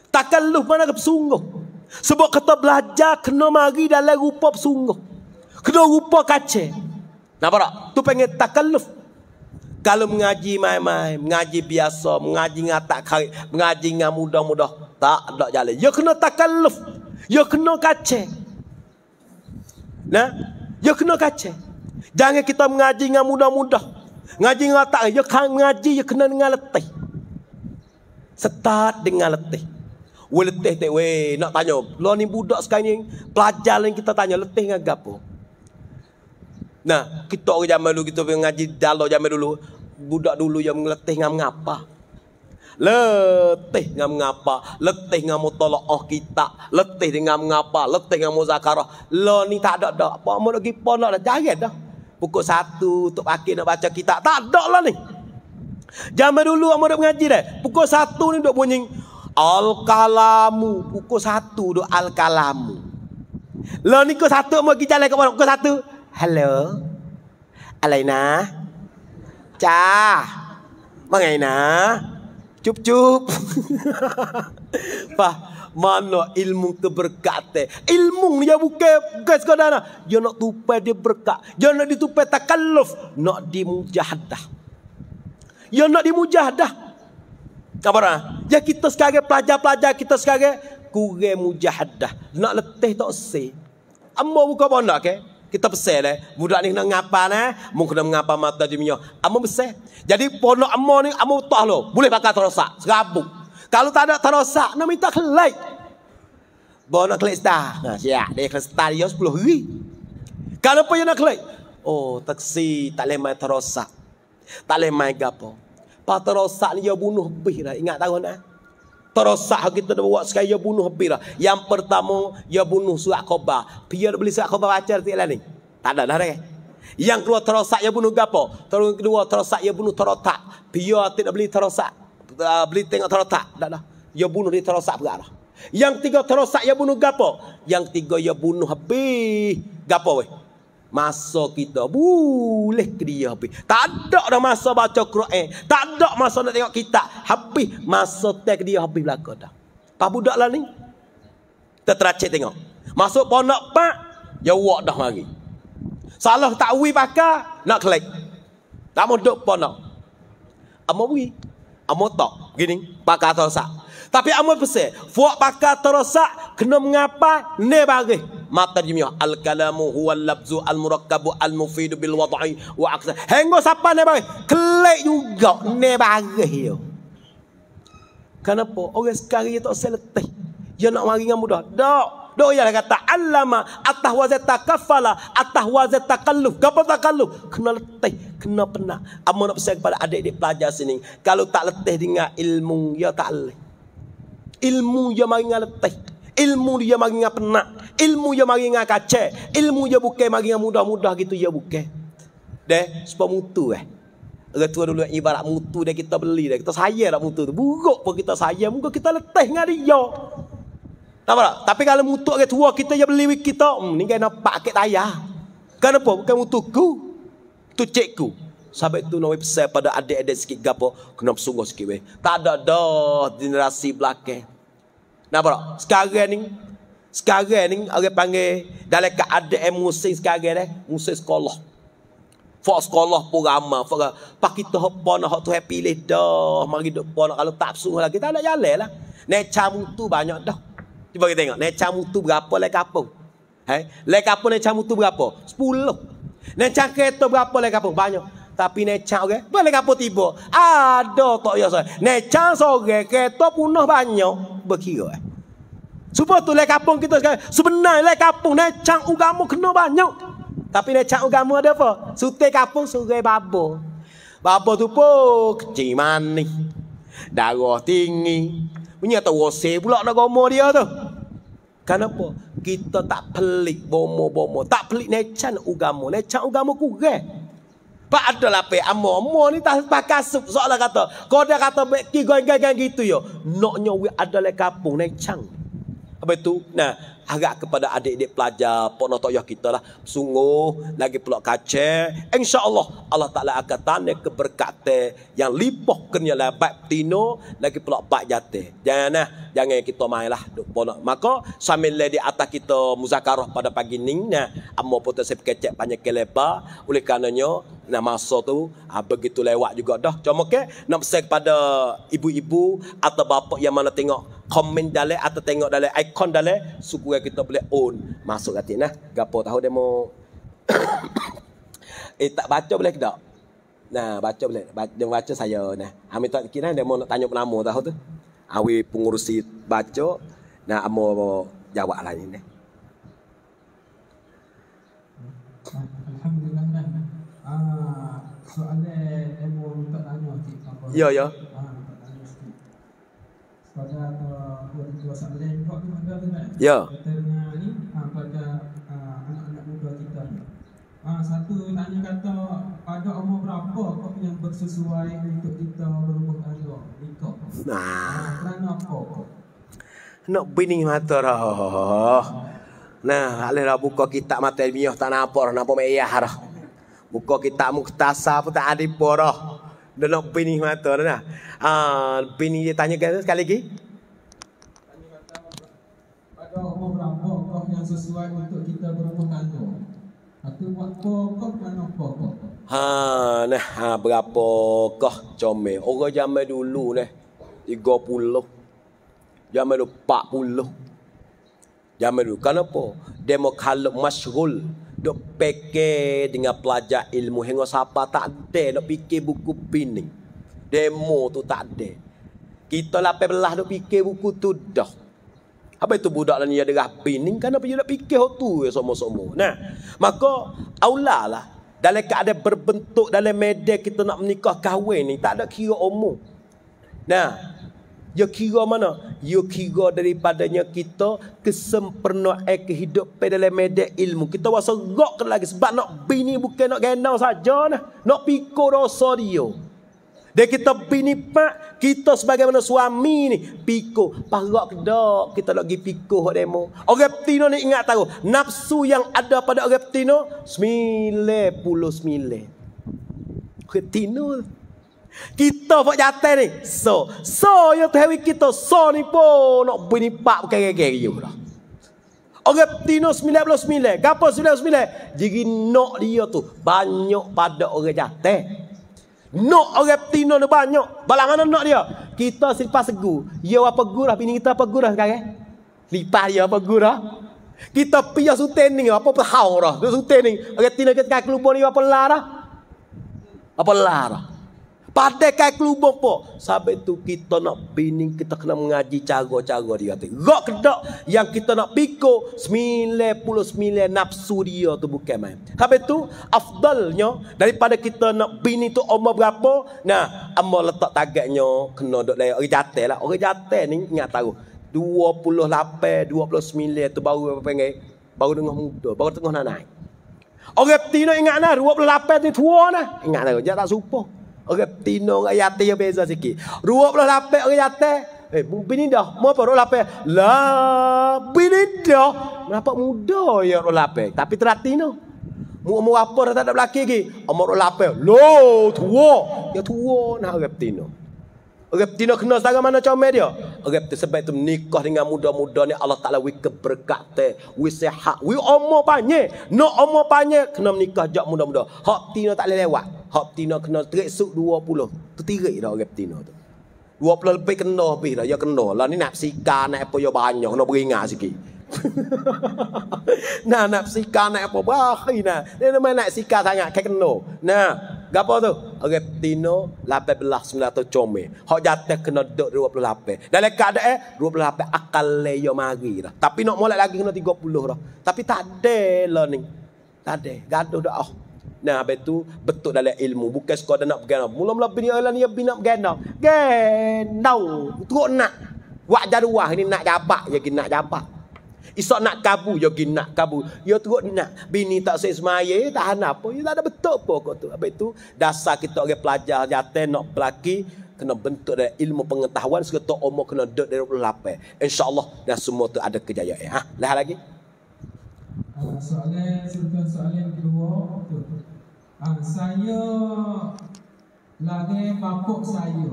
Takallu mana ke bersungguh? Sebab kita belajar, kena mari dalam rupa bersungguh. Kena rupa kaca. Nampak tak? Tu panggil takalluf. Kalau mengaji main-main, mengaji biasa, mengaji dengan tak karik, mengaji dengan mudah-mudah, tak ada jalan. Ya kena takaluf. Ya kena kacang. Nah, ya kena kacang. Jangan kita mengaji dengan mudah-mudah. mengaji dengan tak, ya kan mengaji, ya kena dengan letih. Start dengan letih. Weh letih, weh, nak tanya. Lo lah ni budak sekarang ni, pelajar yang kita tanya, letih dengan gapo? Nah, kita orang zaman dulu kita mengaji dalau zaman dulu. Budak dulu yang meletih ngam ngapa? Letih ngam ngapa? Letih dengan tolak oh kita. Letih dengan ngapa? Letih dengan muzakarah. Lo lah, ni tak ada dah. Apa mau lagi pun lo dah jahit dah. Pukul satu untuk akhir nak baca kitab. Tak ada lah ni. Zaman dulu orang nak mengaji dah. Pukul satu ni duk bunyi. Al-Kalamu. Pukul satu duk Al-Kalamu. Lo lah, ni pukul satu mau pergi jalan ke mana? Pukul satu. ฮัลโหลอะไรนะจ้าว่าไงนะจุ๊บจุ๊บปะมันลอิลมุงเตบรกาเตอิลมุงยาบุเกกสกดานะยอนอกทุเปดิบรกะยอนอกดิทุเปตะคัลลุฟนอกดิมุจัดดะยอนอกดิมุจัดดะกับอะไรยาคิตสกาเกปลาจาปลาจาคิตสกาเกกูเกมุจัดดะนอกเลตเตตอเซอัมโมบุกบอนนะเก kita besar dah. Eh. Budak ni kena ngapa nah, eh. mung kena ngapa mata di minyo. Amo besar. Jadi pondok amo ni amo tah lo, boleh pakai terosak, segabung. Kalau tak ada terosak, nak minta kelai. Bono kelai star. Nah, ya, ha, dia kelai star dia 10 hari. Kalau punya nak kelai. Oh, taksi tak leh mai terosak. Tak leh mai gapo. Pa terosak ni dia bunuh bih Ingat tahun ah. Eh? terosak kita dah buat sekarang ya bunuh pira yang pertama ya bunuh surat khabar pia dah beli surat khabar baca tak lah ni tak ada dah dah yang kedua terosak ya bunuh gapo terus kedua terosak ya bunuh terotak pia tidak beli terosak ah, beli tengok terotak dah dah ya bunuh dia terosak pula dah yang ketiga terosak ya bunuh gapo yang ketiga ya bunuh habis gapo weh masa kita boleh ke dia habis. Tak ada dah masa baca Quran. Tak ada masa nak tengok kita. Habis masa tak dia habis belaka dah. Pak budak lah ni. Kita teracik tengok. Masuk nak pak, jawab dah mari. Salah tak wui pakai, nak klik. Tak mau duduk ponok. Amo wui. Amo tak. Gini, pakai atau sak. Tapi amoi pesan, fuak pakar terosak kena mengapa ne bagi. Mata jimiyah al kalamu huwa labzu al murakkabu al mufidu bil wad'i wa aqsa. Hengo siapa ne bagi? Kelek juga ne bagi yo. Kenapa? Orang sekali tak seletih. Dia nak mari dengan mudah. Dak. Dok ya kata alama atah wa kafala atah wa zatakalluf gapo kalluf? kena letih kena penak amun nak pesan kepada adik-adik pelajar sini kalau tak letih dengan ilmu ya tak leh ilmu yang mari ngan letih ilmu dia mari ngan penak, ilmu dia mari ngan kace, ilmu dia bukan mari ngan mudah-mudah gitu dia bukan deh sebab mutu eh Orang tua dulu ibarat mutu dia kita beli dia. Kita sayang dah mutu tu. Buruk pun kita sayang. Muka kita letih dengan dia. Tak apa Tapi kalau mutu orang tua kita yang beli kita. Hmm, ni kan nampak kek tayah. Kenapa? Bukan mutu ku. Itu cikku. Sampai tu nak pesan pada adik-adik sikit gapo. Kena bersungguh sikit weh. Tak ada dah generasi belakang. Nampak tak? Sekarang ni Sekarang ni Orang panggil Dalam keadaan musim sekarang ni Musim sekolah Fak sekolah pun ramah Fak Pak kita hukpa nak tu happy pilih dah Mari hukpa nak Kalau tak suruh lagi kita nak jalan lah Necam tu banyak dah Cuba kita tengok Necam tu berapa Lai kapung Hei Lai kapung necam berapa Sepuluh Necam kereta berapa Lai kapung Banyak tapi necang oke okay? boleh kapo tibo. Ado tok yo ya, sore necang sore keto punoh banyak bekira eh supo tu le kampung kita sekarang sebenarnya le kampung necang ugamu kena banyak tapi necang ugamu ada apa sute kampung sore babo babo tu po kecil mani darah tinggi punya tau wose pula nak gomo dia tu kenapa kita tak pelik bomo-bomo tak pelik necang ugamu necang ugamu kurang Pak ada lah pe amo ah, amo ni tak sepak kasup soalah kata. Kau dah kata be ki gitu yo. Noknya we ada le kampung naik cang. Apa itu? Nah, Agak kepada adik-adik pelajar ponotoyah kita lah sungguh lagi pula kace. Insya Allah taala akan tanya keberkatan yang lipoh kena lah bab tino lagi pula pak jate jangan lah jangan kita main lah ponot Mako sambil di atas kita muzakarah pada pagi ni nah amo potong sep banyak kelepa oleh karenanya nah masa tu ha, begitu lewat juga dah cuma ke nak pesan kepada ibu-ibu atau bapak yang mana tengok komen dalam atau tengok dalam ikon dalam suku kita boleh own masuk hati nah gapo tahu demo eh tak baca boleh tak nah baca boleh baca, baca saya nah kami tak kira demo nak tanya penamo tahu tu awi pengurusi baca nah amo jawab lah ini nah. Soalan demo tak tanya Ya ya. Ah, tak tanya sikit. Ya. Ini, ha, pada anak-anak muda kita. Ah, satu tanya kata pada umur berapa kau yang bersesuai untuk kita berubah agama? Nikah. Nah. Ha, kerana apa? Nak bini mata dah. Nah, alih dah buka kitab mata ilmiah tak nampak dah, nampak meyah dah. Buka kitab muktasar pun tak ada pun dah. Dah nak bini mata dah. Ah, bini dia tanya sekali lagi. sesuai untuk kita berumah tangga. Atau buat pokok mana pokok? Ha, nah, ha, berapa kah comel? Orang zaman dulu ni, 30. Zaman dulu, 40. Zaman dulu, kenapa? Demo kalau masyul, dok peke dengan pelajar ilmu, hingga siapa tak ada, dok pikir buku pining. Demo tu tak ada. Kita lah belah dok pikir buku tu dah. Apa itu budak lah ni ada rapi ni? Kan apa nak fikir waktu ya semua-semua. Nah, maka aula lah. Dalam keadaan berbentuk dalam media kita nak menikah kahwin ni. Tak ada kira umur. Nah, Ya kira mana? Ya kira daripadanya kita kesempurnaan eh, kehidupan dalam medek ilmu. Kita rasa gok lagi sebab nak bini bukan nak gendong saja Nak pikul rasa dia. Dia kita bini pak, kita sebagaimana suami ni, pikuh. Parak dah, kita nak pergi pikuh kat demo. Orang Tino ni ingat tahu, nafsu yang ada pada orang Tino, 99. Orang Tino kita buat jatuh ni so so yang terhari kita so ni pun nak bini pak bukan-bukan you lah orang tino 99 kenapa 99 jadi nak dia tu banyak pada orang jatuh Nok orang Tino ni banyak. Balangan nok dia. Kita selipas segu. Ya apa gurah bini kita apa gurah sekarang? Eh? Lipas dia apa gurah? Kita pia sutin ni apa pahau dah. Sutin ni. Orang Tino kita kelupa ni apa lah dah. Apa lah dah. Pada kai kelubung po. Sampai tu kita nak bini kita kena mengaji cara-cara dia tu. Gak kedok yang kita nak piko 99 nafsu dia tu bukan main. Sampai tu afdalnya daripada kita nak bini tu umur berapa. Nah, amma letak targetnya kena dok lain orang jatel lah. Orang jatel ni ingat tahu. 28, 29 tu baru apa panggil? Baru tengah muda, baru tengah nak naik. Orang tino ingat nah 28 tu tua nah. Ingat nah, jangan tak supah. Orang tino orang yatim yang beza sikit. Ruak pula lapik orang yatim. Eh, mumpin ni dah. Mau apa ruak lapik? Lapik ni dah. Nampak muda ya ruak lapik. Tapi Tino. Mau Umur apa dah tak ada belakang lagi. Umur ruak lapik. Loh, tua. Ya tua nak orang tino. Orang tino kena sedang mana comel dia. Orang tino sebab itu nikah dengan muda-muda ni. Allah Ta'ala wik keberkatan. Wik sehat. Wik umur panjang. Nak no umur banyak. Kena menikah jauh muda-muda. Hak tino tak boleh lewat. Hak betina kena terik suk 20. Tertirik dah orang betina tu. 20 lebih kena habis dah. Ya kena. Lah ni nak sikar nak apa ya banyak. Kena beringat sikit. nah nak sikar nak apa. Bahi nah. Ni nama nak sikar sangat. Kek kan kena. Nah. Gapo tu? Orang betina 18 900 comel. Hak jatuh kena duduk 28. Dalam keadaan eh 28 akal le yo ya mari dah. Tapi nak molek lagi kena 30 dah. Tapi tak ada lah ni. Tak ada. Gaduh dah. Oh. Nah, habis tu betul dalam ilmu. Bukan sekadar nak berganau. Mula-mula bini Allah ni bini nak berganau. Ganau. Teruk nak. Wak daruah ni nak jabak. Ya, nak jabak. Isok nak kabu, yo ya gin nak kabu. Yo ya teruk nak. Bini tak sesuai semaya, tahan apa. Yo ya tak ada betul apa kau tu. Habis tu, dasar kita orang pelajar jatuh nak pelaki, kena bentuk dari ilmu pengetahuan, sekitar umur kena duduk dari 28. InsyaAllah, dan semua tu ada kejayaan. Ha? Lihat lagi. Soalan, soalan yang kedua. Ha, saya lahir bapak saya.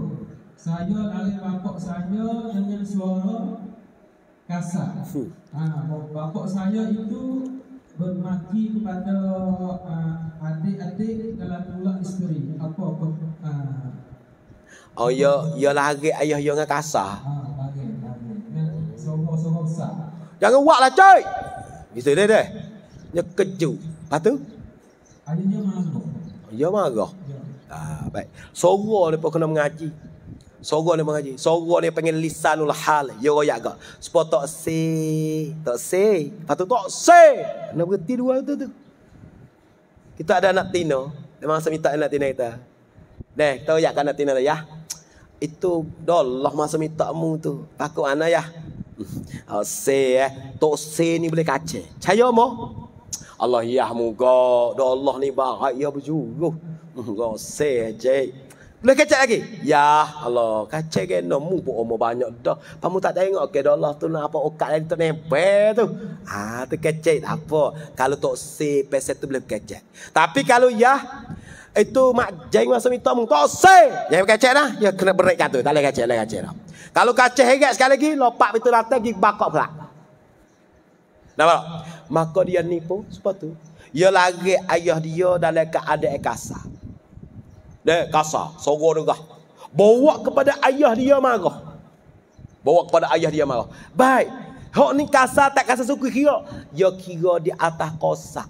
Saya lahir bapak saya dengan suara kasar. Ha, hmm. ah, bapak saya itu bermaki kepada ah, adik-adik dalam tulak isteri. Apa apa? Ha. Oh, ya, ya lahir ayah yang kasar. Ha, Suara-suara besar. Jangan buatlah, coy! Gitu dia, dia. Dia keju. Lepas Adanya marah. Ya marah. Ya. Ah, baik. Sorok dia pun kena mengaji. Sorok dia mengaji. Sorok ni panggil lisanul hal. Ya royak gak. Sepo tak se, tak se. Patu tak se. Nak berhenti dua tu tu. Kita ada anak tino. Dia masa minta anak tina kita. tahu ya kan anak tina dah ya. Itu dolah masa minta mu tu. Takut anak ya. Oh, ah, se eh. Tok se ni boleh kacau. Cayo mo. Allah ya muka. Do Allah ni baik ya berjuruh. Muka hmm, sejik. Boleh kacak lagi? Ya Allah. Kacak ke no mu pun umur banyak dah. Pamu tak tengok ke do Allah tu nak apa okat lain tu nempel tu. Ah tu kacak apa. Kalau tak se peset tu boleh kacak. Tapi kalau ya itu mak jeng masa minta mung tose. Jangan ya, kacak dah. Ya kena berat kata. Tak boleh kacak. Tak boleh kacak dah. Kalau kacak hegat sekali lagi. Lopak pintu rata pergi bakok pula. Nampak? Maka dia nipu sebab tu. Dia lari ayah dia dalam keadaan kasar. Dek kasar, sorok juga. Bawa kepada ayah dia marah. Bawa kepada ayah dia marah. Baik. Hak ni kasar tak kasar suku kira. Dia kira di atas kosak.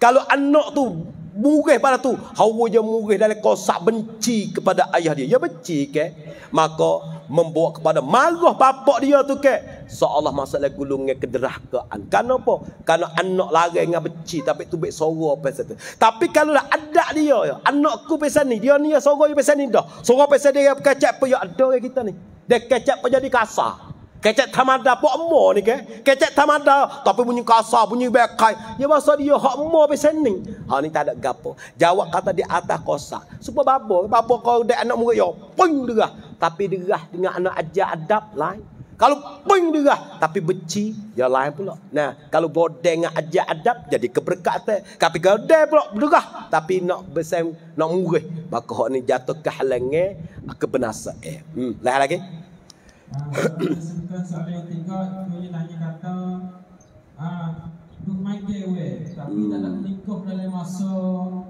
Kalau anak tu Murih pada tu. Hawa dia murih dalam kosak benci kepada ayah dia. Ya benci ke? Maka membawa kepada marah bapak dia tu ke? Seolah masalah gulungnya kederah ke. Kenapa? Karena anak lari dengan benci. Tapi tu baik sorok pasal tu. Tapi kalau dah ada dia. Ya, Anakku pasal ni. Dia ni sorok pasal ni dah. Sorok pasal dia yang kacak pun. Ya ada kita ni. Dia kacak pun jadi kasar. Kecek tamada pok mo ni ke? Kecek tamada tapi bunyi kasar, bunyi bekai. Ya bahasa dia hak mo be sening. Ha ni tak ada gapo. Jawab kata di atas kosa. Supa babo, babo kau dek anak murid yo. Poing derah. Tapi derah dengan anak aja adab lain. Kalau poing derah tapi beci, ya lain pula. Nah, kalau bodeng dengan ajar adab jadi keberkatan. Tapi kalau dek pula derah tapi nak besem nak murid, maka hak ni jatuh ke halangnya kebenasaan. Eh. Hmm, lain lagi. Sebutkan soalan tiga Tuanya tanya kata ah Duk main gay Tapi tak nak hmm. nikah dalam masa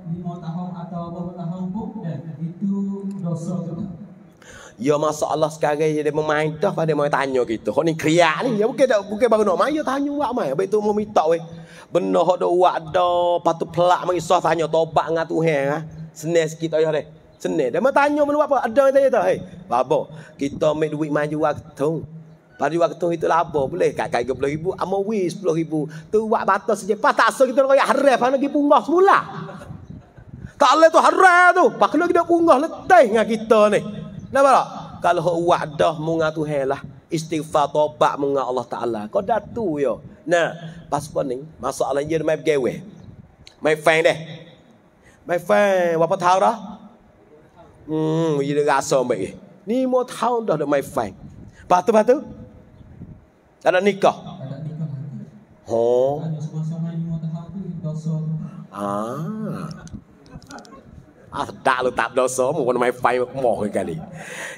Lima tahun atau berapa tahun pun Dan eh, itu dosa juga Ya masa Allah sekarang dia memain dah dia mau tanya gitu. Kau ni kriya ni. Ya bukan dah bukan baru nak main ya, tanya buat main. Baik mau minta weh. Benar ada dak buat pelak mengisah tanya tobat dengan Tuhan ah. Ha. Senes kita ya deh. Senin. Dia mau tanya mana apa? Ada yang tanya tu. Hei, apa? Kita ambil duit maju waktu. Pada waktu itu labo boleh. Kakak ke puluh ribu. Amo wi sepuluh ribu. Tu wak batas saja. Pak tak so kita kaya harap. Pada lagi bunga semula. Tak boleh tu harap tu. Pak kena kita bunga letih dengan kita ni. Nampak tak? Kalau hok wak munga tu helah. Istighfar tobat munga Allah Ta'ala. Kau dah tu yo. Nah, pas pun ni. Masalahnya dia main pergawai. Main fang deh. main friend, apa tahu dah? Hmm, bila dia rasa baik. Ni mo tahun dah dok main fine. Lepas tu, lepas tu? Tak nak nikah. Ha. Oh. Kan, ah. Ah, dah lu tak dosa, mungkin main fine mau kali.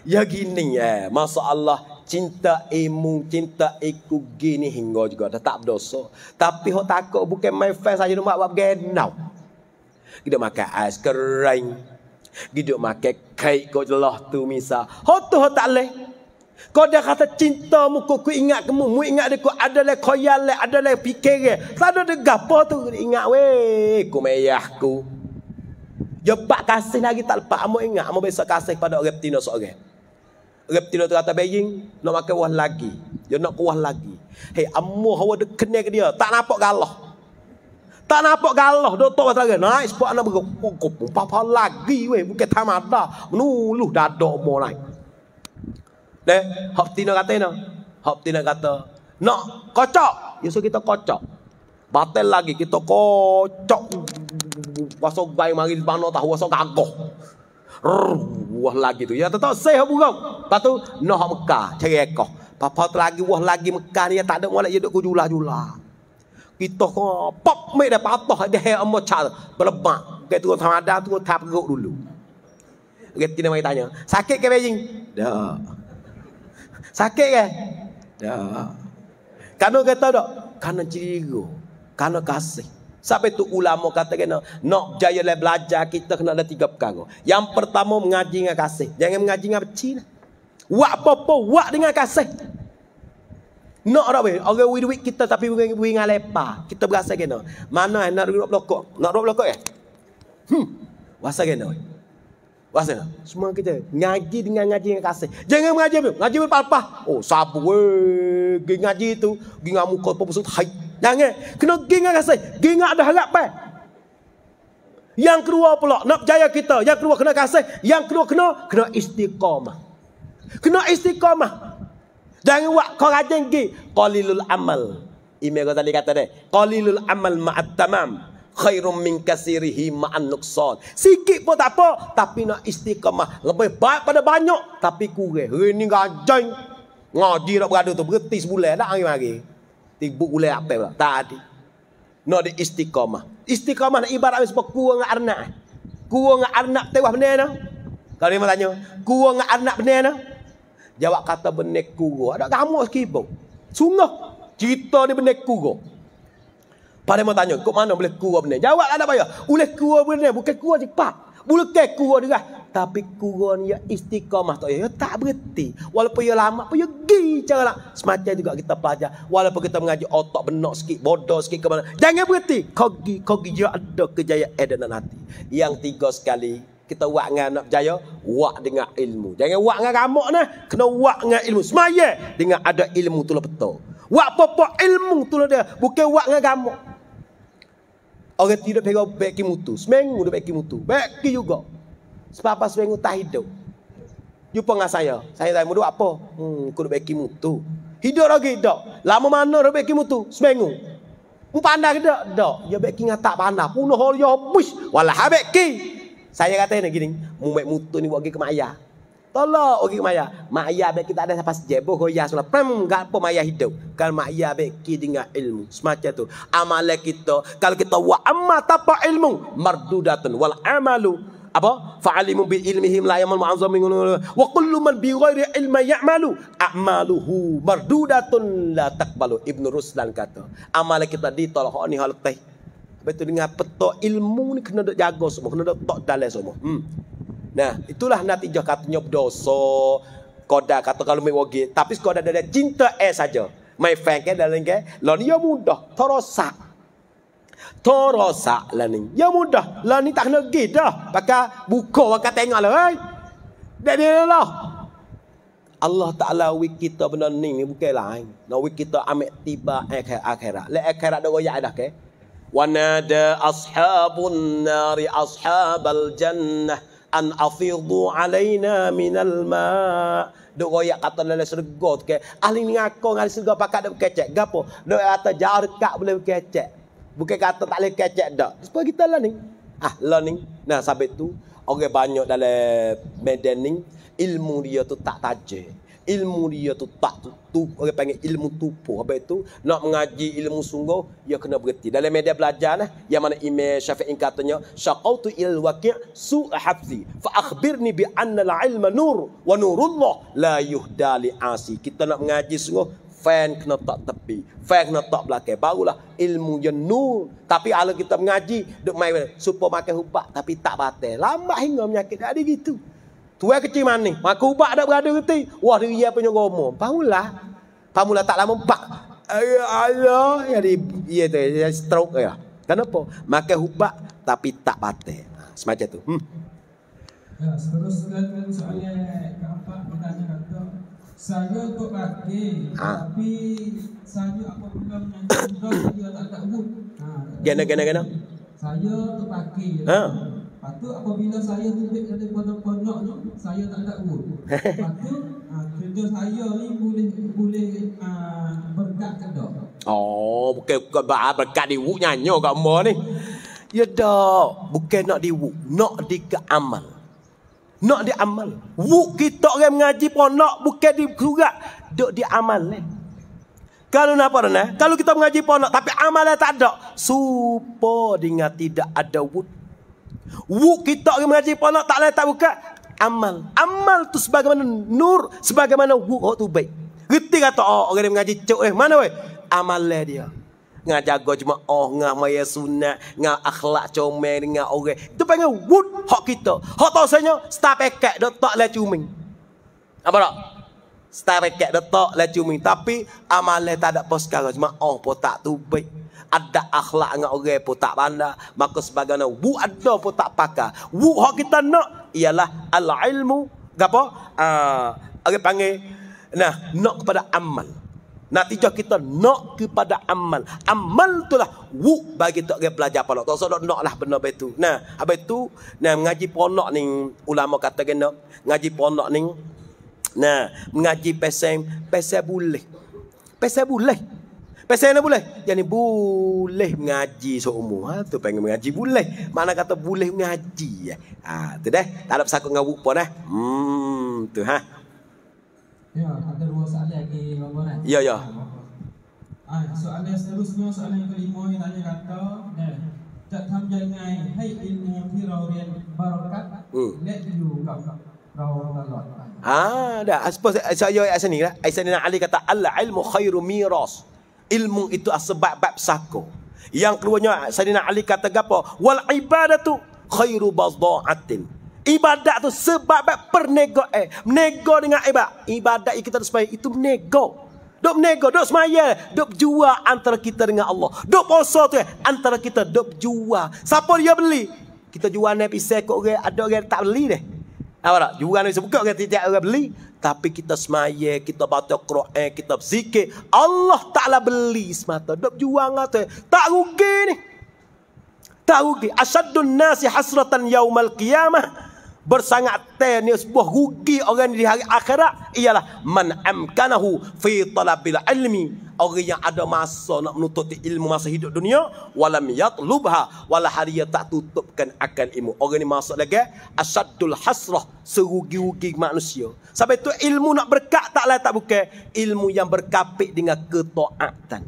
Ya gini ya, eh. masa Allah cinta ilmu, cinta iku gini hingga juga tak dosa. Tapi hok takut bukan main fine saja nak buat gendau. Kita makan ais kering, Giduk make kait kau jelah tu misa. tu hot tak leh. Kau dah kata cinta mu ku ingat kamu, mu ingat dia kau ada le koyal le, ada le fikir le. Sado de gapo tu ingat weh, ku meyah ku. Jepak kasih lagi tak lepak mu ingat, mu besok kasih pada orang tino sore. Reptil tu kata Beijing nak makan wah lagi. Dia nak kuah lagi. Hei, amuh hawa dia kena ke dia. Tak nampak galah. Tak nampak galah doktor kata lagi. Naik sebab anak berkukup. Oh, Papa lagi weh. Bukit tamata. Menuluh dadok mau naik. Deh, hop tina kata ini. Hop tina kata. Nak kocok. Yesus ya, kita kocok. batel lagi kita kocok. Wasok bayi mari bano tahu wasok gagoh. Wah lagi tu. Ya tetap sehat bukau. Lepas tu, nak Mekah. Cari ekoh. Papa lagi, wah lagi Mekah ni. Ya, tak ada mulai. Ya duduk kujulah-julah kita kau pop mek dah patah dia hai amma cha berlebak ke turun sama ada tu tak peruk dulu Okey, tina mai tanya. Sakit ke Beijing? Dah. Sakit ke? Dah. Kano kata dak? Kano ciriga. Kano kasih. Sampai tu ulama kata kena nak jaya le belajar kita kena ada tiga perkara. Yang pertama mengaji dengan kasih. Jangan mengaji dengan benci. Wak apa-apa wak dengan kasih. Nak tak boleh. Orang okay, duit kita tapi bukan bui dengan lepa. Kita berasa kena. Mana eh, nak duduk belakok? Nak duduk belakok ya? Eh? Hmm. Rasa kena. Rasa kena. Semua kita ngaji dengan ngaji dengan kasih. Jangan mengaji. Ngaji berapa-apa. Oh, sabu. Gengaji ngaji itu. Pergi dengan muka. Pembusut. Hai. Jangan. Kena pergi dengan kasih. Pergi dengan ada harapan. Yang kedua pula. Nak percaya kita. Yang kedua kena kasih. Yang kedua kena. Kena istiqamah. Kena istiqamah. Jangan buat kau rajin ki. Qalilul amal. Imam Ghazali kata deh. Qalilul amal ma'at tamam. Khairum min kasirihi ma'an nuksan. Sikit pun tak apa. Tapi nak istiqamah. Lebih baik pada banyak. Tapi kurang. Hei ni rajin. Ngaji nak berada tu. Berhenti sebulan dah hari-hari. Tiba boleh apa pula. Tak ada. Nak di istiqamah. Istiqamah nak ibarat habis sebab kuah dengan anak. Kuah dengan anak tewas benar-benar. Kalau dia mau tanya. Kuah dengan anak benar-benar. Jawab kata benek kuro. Ada kamu sekipu. Sungguh. Cerita ni benek kuro. Pada mau tanya, kok mana boleh kuro benek? Jawab ada lah payah. Boleh kuro benek. Bukan kuro je. Pak. Boleh ke kuro juga. Tapi kuro ni ya istiqamah. Tak, ya, tak berhenti. Walaupun ya lama, pun ya gini cara nak. Semacam juga kita pelajar. Walaupun kita mengajar otak benok sikit, bodoh sikit ke mana. Jangan berhenti. Kogi, kogi ya ada kejayaan dan hati. Yang tiga sekali, kita wak dengan nak berjaya wak dengan ilmu jangan wak dengan ramak nah kena wak dengan ilmu semaya dengan ada ilmu tu lah betul wak apa-apa ilmu tu lah dia bukan wak dengan ramak orang tidak pegang beki mutu seminggu dia beki mutu beki juga sebab apa seminggu tak hidup jumpa dengan saya saya tanya dia apa hmm aku dah beki mutu hidup lagi hidup lama mana dia beki mutu seminggu Mu pandai ke dak? Ya beki king tak pandai. Punuh hol yo bus. Walah beki. Saya kata ini gini, mumbek mutu ni buat kemaya. ke mak ayah. Tolak pergi ke mak baik kita ada siapa sejebo goyah sudah. Prem enggak apa mak hidup. Kalau mak baik kita dengar ilmu. Semacam tu. Amal kita, kalau kita wa amma tapa ilmu, mardudatun wal amalu apa fa'alimu bi ilmihim la yamal mu'azzam min wa kullu man bi ghairi ilma ya'malu a'maluhu mardudatun la taqbalu ibnu ruslan kata amal kita ditolak ni hal teh betul dengan petok ilmu ni kena dok jaga semua kena dok tok dalam semua hmm. nah itulah natijah katanya berdosa koda kata kalau mai wogi tapi koda dari cinta eh saja mai fang ke dalam ke lon lah ya mudah terosak terosak lani. ya mudah lani tak kena gi dah pakai buka orang tengok lah hey. dan dia lah Allah Ta'ala wi kita benda ni ni bukan lain. Nak wi kita ambil tiba akhirat. Lek akhirat dah royak dah ke. Okay? ونادى أصحاب النار أصحاب الجنة أن أفيضوا علينا من الماء Duk royak kata lelah serga tu ke. Ahli ni ngaku ngali serga pakat dia berkecek. Gapo? Duk kata jauh dekat boleh berkecek. Bukan kata tak boleh kecek dah. Sebab kita learning. Ah, learning. Nah, sampai tu. Orang okay, banyak dalam medan ni. Ilmu dia tu tak tajik ilmu dia tu tak tu, tu orang panggil ilmu tupu. apa itu nak mengaji ilmu sungguh dia ya kena berhenti. Dalam media belajar nah, yang mana Imam Syafi'i katanya, "Syaqautu ilal waqi' su'a hafzi, fa akhbirni bi anna al-ilma nur wa nurullah la yuhdali li asi." Kita nak mengaji sungguh fan kena tak tepi, fan kena tak belakang. Barulah ilmu yang nur. Tapi kalau kita mengaji, duk main supaya makan hubak tapi tak batal. Lambat hingga menyakit. Ada gitu. Tuan kecil mana? Maka ubat dah berada kerti. Wah, dia ria punya romo. Pahulah. Pahulah tak lama, bak. Ya Allah. Ya, dia, dia, stroke. Ya. Kenapa? Maka ubat tapi tak patah. Ha, semacam tu. Hmm. Ya, seterusnya soalnya keempat bertanya kata, saya tu pakai, ha? tapi saya apa pun yang menyentuh, dia tak tak buk. Ha, gana, gana, gana. Saya tu pakai. Ya. Ha. Patut apabila saya tumpik kata pada penok tu, saya tak ada urut. Patut uh, kerja saya ni boleh boleh uh, berkat ke dok. Oh, bukan bukan berkat, ah, berkat di wuk nyanyo kat umur ni. Ya tak, bukan nak di wuk, nak di amal, Nak di amal. Wuk kita orang mengaji pun nak bukan di surat, dok di amal ni. Kalau nak pernah, kalau kita mengaji pun tapi amalnya tak ada. Supo dengan tidak ada wuk Wuk kita yang mengaji pun tak lain tak buka. Amal. Amal tu sebagaimana nur, sebagaimana wuk tu baik. Gerti kata, oh, orang yang mengaji cok eh. Mana weh? Amal le dia. Nga jaga cuma, oh, nga maya sunat, nga akhlak comel, nga orang. Itu panggil wuk hak kita. Hak tau sebenarnya, setah pekat, dia tak lah cuming. Apa tak? Setah pekat, dia tak lah cuming. Tapi, amal lah tak ada pun sekarang. Cuma, oh, pun tak tu baik ada akhlak dengan orang pun tak pandai maka sebagainya wu ada pun tak pakai wu hak kita nak ialah al ilmu apa uh, orang panggil nah nak kepada amal Natijah kita nak kepada amal. Amal itulah wu bagi tok ge belajar pala. Tok sok nak lah benda betu. Nah, habis tu nah mengaji ponok ni ulama kata kena mengaji ponok ni nah mengaji pesen pesen boleh. Pesen boleh. Pasal mana boleh? Yang ni boleh mengaji seumur. Ha, tu pengen mengaji boleh. Mana kata boleh mengaji. Ya? Ha, tu dah. Tak ada pesakut dengan wukpon. Eh? Hmm, tu ha. Ya, ada dua soalan lagi. ya, ya. soalan yang seterusnya, soalan yang kelima yang tanya kata, Cak Tham Jangai, hai ilmu kirau rian barokat, hmm. let you go. Ah, dah. aspas saya saya sini lah. Saya sini nak Ali kata Allah ilmu khairu miras ilmu itu sebab-bab sako. Yang keluarnya Sayyidina Ali kata apa? Wal ibadatu khairu bazda'atin. Ibadat tu sebab-bab pernego eh. nego dengan ibadat. Ibadat kita harus sembahyang itu nego Dok nego dok semaya, dok jual antara kita dengan Allah. Dok puasa tu eh, antara kita dok jual. Siapa dia beli? Kita jual nepi sekok orang, ada orang tak beli deh. Apa tak? Juga Nabi sebut kan tiap orang beli. Tapi kita semaya, kita baca Quran, kita berzikir. Allah taklah beli semata. Dia berjuang kata. Tak rugi ni. Tak rugi. Asyadun nasi hasratan yaumal qiyamah bersangat tenis sebuah rugi orang di hari akhirat ialah man amkanahu fi talabil ilmi orang yang ada masa nak menuntut ilmu masa hidup dunia walam yatlubha wala hari tak tutupkan akan ilmu orang ni masuk lagi asadul hasrah serugi-rugi manusia sampai tu ilmu nak berkat tak lain tak bukan ilmu yang berkapit dengan ketaatan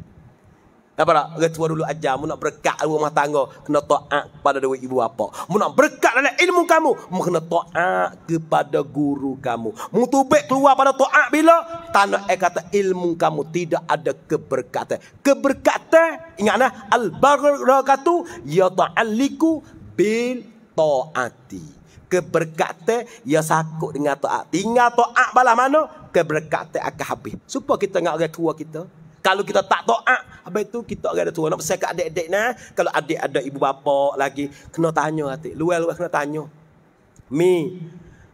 apa tak? Orang tua dulu aja, Mu nak berkat rumah tangga. Kena to'ak kepada dua ibu apa. Mu nak berkat dalam ilmu kamu. Mu kena to'ak kepada guru kamu. Mu tubik keluar pada to'ak bila. Tanah eh kata ilmu kamu tidak ada keberkatan. Keberkatan. Ingatlah. Al-barakatu. Ya ta'aliku. Bil to'ati. Keberkatan. Ya sakut dengan to'ak. Tinggal to'ak balas mana. Keberkatan akan habis. Supaya kita dengan orang tua kita. Kalau kita tak doa, apa itu kita ada tuan. Nak pesan ke adik-adik nah, kalau adik ada ibu bapa lagi, kena tanya hati. Luar-luar kena tanya. Mi,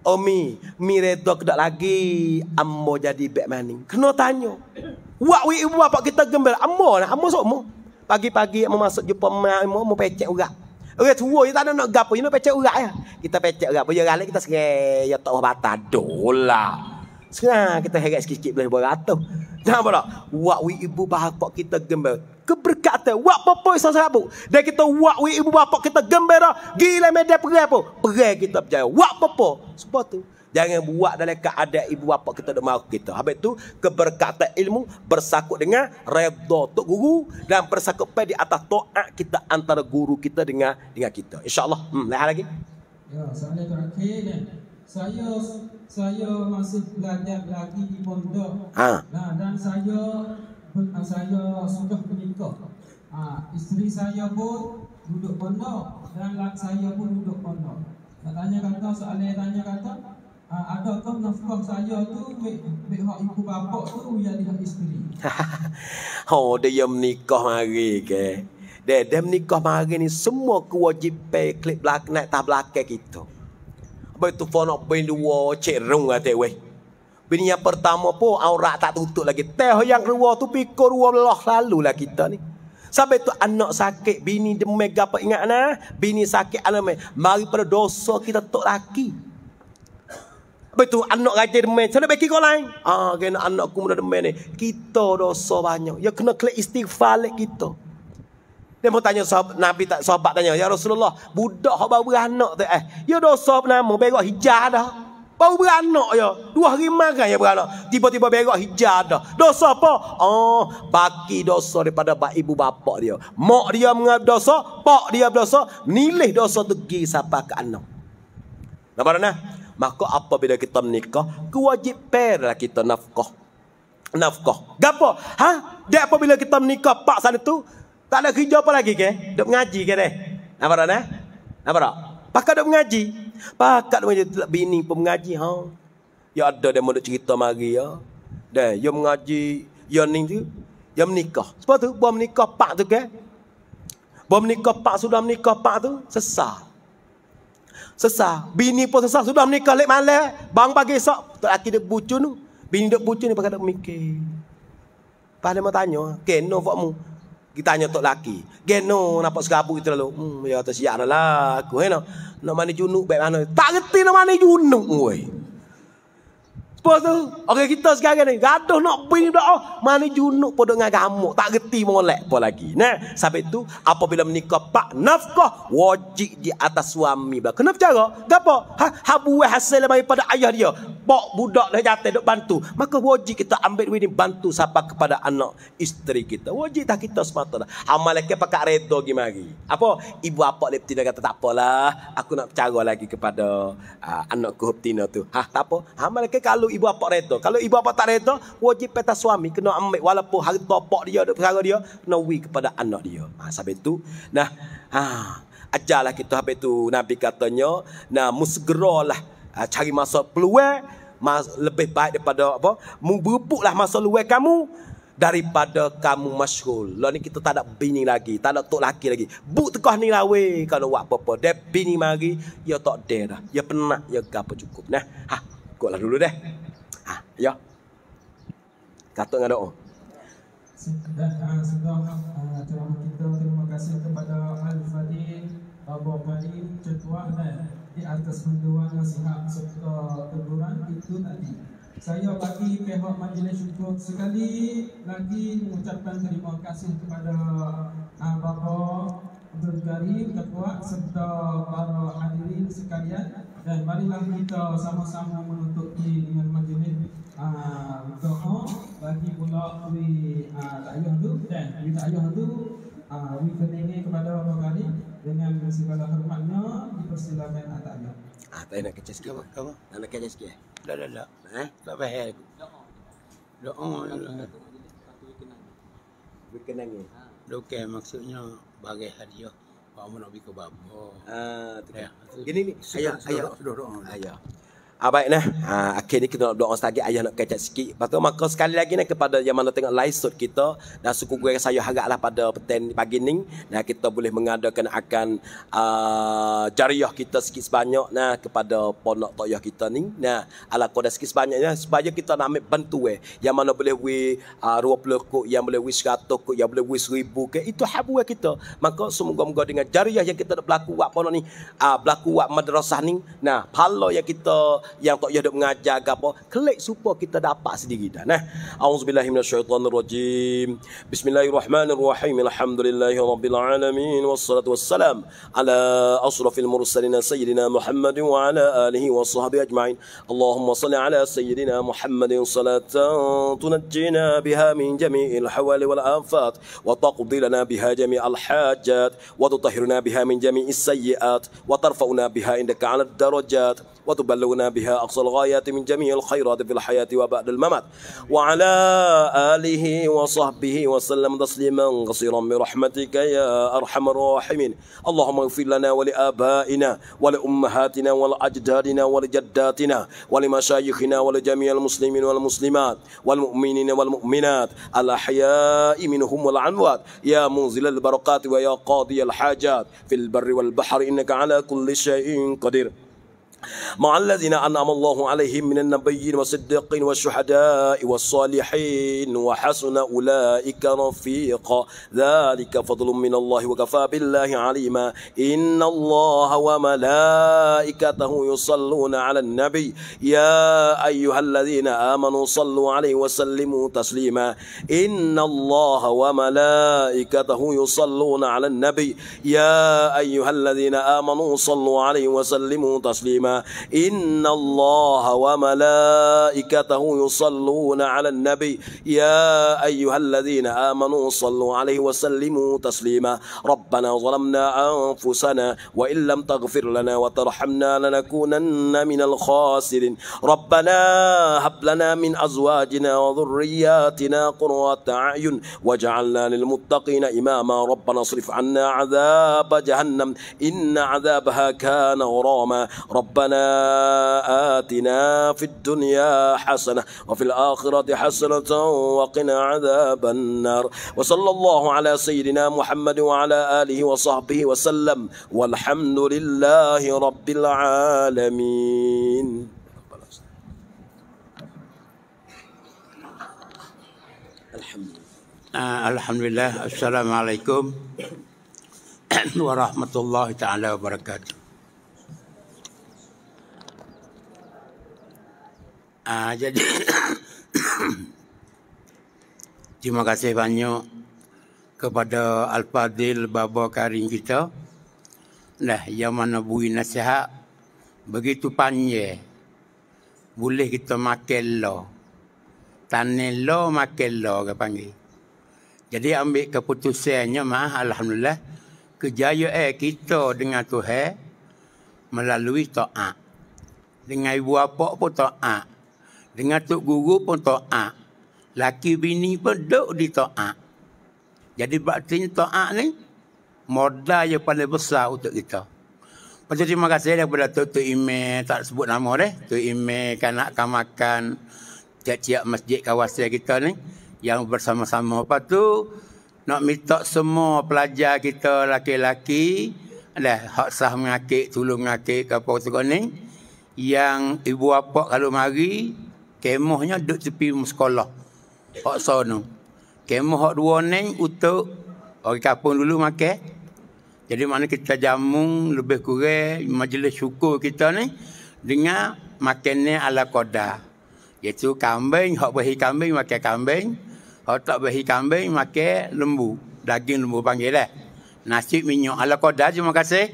oh mi, mi redo kedak lagi, ambo jadi baik maning. Kena tanya. Wak wik ibu bapa kita gembel, ambo lah, ambo sokmo. Pagi-pagi mau masuk jumpa mak, mau mau pecek urat. Orang tua ya dia tak nak gapo, dia ya, nak pecek urat ya. Kita pecek urat, boleh ralik kita sengai, ya tak apa-apa, sekarang kita heret sikit-sikit boleh buat ratu. Jangan pula. Wak wi ibu bapak kita gembira. Keberkatan. Wak popoi sang serabut. Dan kita wak wi ibu bapak kita gembira. Gila media perai pun. Perai kita berjaya. Wak popoi. Sebab tu. Jangan buat dalam keadaan ibu bapa kita dah marah kita. Habis tu keberkatan ilmu bersakut dengan redha tok guru dan bersakut pada di atas taat kita antara guru kita dengan dengan kita. Insya-Allah. Hmm, lain lagi. Ya, soalan terakhir ni saya saya masih belajar lagi di pondok. Ha. Nah, dan saya ah, saya sudah menikah. Ha, isteri saya pun duduk pondok dan lak saya pun duduk pondok. Nak tanya kata soalan yang tanya kata ha, ah, ada ke nafkah saya tu duit duit hak ibu bapa tu yang dia isteri. oh dia yang menikah hari ke. Dia, dia menikah hari ni semua kewajipan klip belakang, naik tak belakang kita. Baik tu fonok bin dua cerung kata lah weh. Bini yang pertama po aurat tak tutup lagi. Teh yang kedua tu pikul dua belah lalu lah kita ni. Sampai tu anak sakit, bini dia mega apa ingat nah? Bini sakit anak me. Mari pada dosa kita tok laki. Sampai tu anak raja dia main. Sana baik lain. Ah, kena anak aku mula dia ni. Kita dosa banyak. Ya kena klik istighfar lah kita. Gitu. Dia mau tanya sahab, Nabi tak sahabat tanya. Ya Rasulullah. Budak yang baru beranak tu eh. Ya dosa bernama. Berok hijah dah. Baru beranak ya. Dua hari makan ya beranak. Tiba-tiba berok hijah dah. Dosa apa? Oh. Baki dosa daripada bak ibu bapak dia. Mak dia mengalami dosa. Pak dia berdosa. Nilih dosa tu pergi siapa ke anak. Nampak mana? Maka apabila kita menikah. Kewajib perlah kita nafkah. Nafkah. Gapa? Ha? Dia apabila kita menikah pak sana tu. Tak ada kerja apa lagi ke? Duk mengaji ke deh? Nampak tak nah? Nampak tak? Pakat duk mengaji. Pakat duk mengaji. Tak lah, bini pun mengaji. Ha? Ya ada dia mau cerita mari ya. Deh, ya mengaji. Ya ni tu. Ya menikah. Sebab tu, buat menikah pak tu ke? Buat menikah pak sudah menikah pak tu. Sesah. Sesah. Bini pun sesah. Sudah menikah lep malam. Bang pagi esok. Lelaki dia bucu tu. Bini dia bucu ni pakat duk mikir. Pada mau tanya. Kenapa okay, no, kita hanya tok laki. Geno nampak segabu itu lalu. Hmm, ya atas siap lah aku. Hey, eh, no. Nak mana junuk baik mana. Tak kerti nak mana junuk. Weh. Apa tu? Orang kita sekarang ni gaduh nak bini doa, oh, mana junuk pun dengan gamuk, tak reti molek apa lagi. Nah, sampai tu apabila menikah pak nafkah wajib di atas suami belah. Kenapa cara? Gapo? Ha habu hasil mai pada ayah dia. Pak budak dah jatuh duk bantu. Maka wajib kita ambil duit ni bantu siapa kepada anak isteri kita. Wajib tak kita semata dah. Amalek pakak redo gimari. Apa? Ibu apa lep tidak kata tak apalah. Aku nak bercara lagi kepada uh, anak kuhub tu. Ha tak apa. Amalek kalau ibu bapa reta. Kalau ibu bapa tak reta, wajib peta suami kena ambil walaupun harta pak dia ada perkara dia kena wi kepada anak dia. Ha sampai tu. Nah, ha ajarlah kita sampai tu Nabi katanya, nah musgeralah ha, cari masa peluwe, mas, lebih baik daripada apa? Mubupuklah masa luar kamu daripada kamu masyhur. Lo lah, ni kita tak ada bini lagi, tak ada tok laki lagi. Buk tekah ni lawe kalau buat apa-apa. Dia bini mari, ya tak dia dah. Ya penat, ya gapo cukup nah. Ha takutlah dulu deh. Ha, ya. Katuk dengan doa. terima kasih kepada Al Fadil Abu Karim Ketua dan di atas penduan nasihat serta teguran itu tadi. Saya bagi pihak majlis cukup sekali lagi mengucapkan terima kasih kepada uh, Bapak Abdul Karim serta para hadirin sekalian dan marilah kita sama-sama menutupi dengan majlis uh, bagi pula kui uh, tu dan kui takyah tu kui uh, kenengi kepada orang kali dengan segala hormatnya dipersilakan uh, takyah ah tak nak kecil sikit apa? tak nak kecil sikit? tak tak tak eh? tak faham aku doa doa berkenangnya doa maksudnya bagai hadiah Pak Umar nak pergi ke Bambu. Oh. Ah, tu. Ya. Gini ni, ayah, ayah. Sudah, Ayah. ayah. ayah. ayah. ayah. ayah. ayah. ayah. Abaik ah, nah. Ha, ah, akhir ni kita nak doa orang Ayah nak kacat sikit. Lepas maka sekali lagi nah, kepada yang mana tengok live kita. Dan suku gue saya haraplah pada petang pagi ni. Nah, kita boleh mengadakan akan uh, jariah kita sikit sebanyak nah, kepada ponok toyah kita ni. Nah, ala kau dah sikit sebanyak nah, Supaya kita nak ambil bantu eh. Yang mana boleh we uh, 20 kot. Yang boleh we 100 kot. Yang boleh we 1000 ke. Itu habu eh, kita. Maka semoga-moga dengan jariah yang kita dah berlaku buat ponok ni. Uh, berlaku buat madrasah ni. Nah, pahala yang kita yang tok yah duk mengajar ke apa klik supaya kita dapat sendiri dah nah auzubillahi minasyaitonirrajim bismillahirrahmanirrahim alhamdulillahirabbil alamin wassalatu wassalam ala asrafil mursalin sayyidina muhammad wa ala alihi washabbi ajmain allahumma salli ala sayyidina muhammad salatan tunajjina biha min jami'il hawali wal anfat wa taqdi lana biha jami'al hajat wa tutahhirna biha min jami'is sayyiat wa tarfa'una biha indaka 'ala darajat wa tuballighuna biha بها أقصى الغايات من جميع الخيرات في الحياة وبعد الممات وعلى آله وصحبه وسلم تسليما كثيرا برحمتك يا أرحم الراحمين اللهم اغفر لنا ولآبائنا ولأمهاتنا ولأجدادنا ولجداتنا ولمشايخنا ولجميع المسلمين والمسلمات والمؤمنين والمؤمنات الأحياء منهم والعنوات يا منزل البركات ويا قاضي الحاجات في البر والبحر إنك على كل شيء قدير مع الذين أنعم الله عليهم من النبيين والصديقين والشهداء والصالحين وحسن أولئك رفيقا ذلك فضل من الله وكفى بالله عليما إن الله وملائكته يصلون على النبي يا أيها الذين آمنوا صلوا عليه وسلموا تسليما إن الله وملائكته يصلون على النبي يا أيها الذين آمنوا صلوا عليه وسلموا تسليما إن الله وملائكته يصلون على النبي يا أيها الذين آمنوا صلوا عليه وسلموا تسليما ربنا ظلمنا أنفسنا وإن لم تغفر لنا وترحمنا لنكونن من الخاسرين ربنا هب لنا من أزواجنا وذرياتنا قرة أعين واجعلنا للمتقين إماما ربنا اصرف عنا عذاب جهنم إن عذابها كان غراما ربنا ربنا آتنا في الدنيا حسنة وفي الآخرة حسنة وقنا عذاب النار وصلى الله على سيدنا محمد وعلى آله وصحبه وسلم والحمد لله رب العالمين Alhamdulillah Assalamualaikum warahmatullahi taala wabarakatuh Ah, jadi terima kasih banyak kepada Al-Fadil Baba Karim kita. Nah, yang mana bui nasihat begitu panjang. Boleh kita makan lo. Tanin lo makan lo ke panggil. Jadi ambil keputusannya mah alhamdulillah kejayaan kita dengan Tuhan melalui taat. Dengan ibu bapa pun taat. Dengan tok guru pun to'ak. Laki bini pun duduk di to'ak. Jadi baktinya to'ak ni, modal yang paling besar untuk kita. Pertama terima kasih kepada Tok Tok Ime, tak sebut nama deh. Tok Ime, kanak kamakan, tiap-tiap masjid kawasan kita ni, yang bersama-sama. Lepas tu, nak minta semua pelajar kita laki-laki, ada hak sah mengakik, tulung mengakik, kapal tu ni, yang ibu bapa kalau mari, Kemahnya duduk tepi rumah sekolah. Hak sana. Kemah hak dua neng untuk orang kapung dulu makan. Jadi mana kita jamung lebih kurang majlis syukur kita ni dengan makannya ala koda. Iaitu kambing, hak bahi kambing makan kambing. Hak tak bahi kambing makan lembu. Daging lembu panggil lah. Eh. Nasi minyak ala koda. Terima kasih.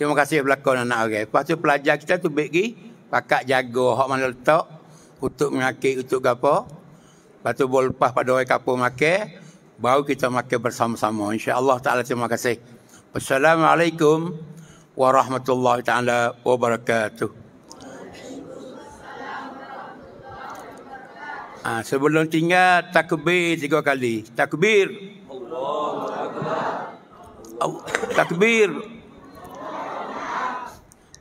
Terima kasih belakang anak orang. Lepas tu pelajar kita tu pergi. Pakat jago. hak mana letak untuk mengakik untuk apa? Lepas tu boleh lepas pada orang kapur makan. Baru kita makan bersama-sama. InsyaAllah ta'ala terima kasih. Assalamualaikum warahmatullahi ta'ala wabarakatuh. Ha, sebelum tinggal takbir tiga kali. Takbir. Allah. Takbir.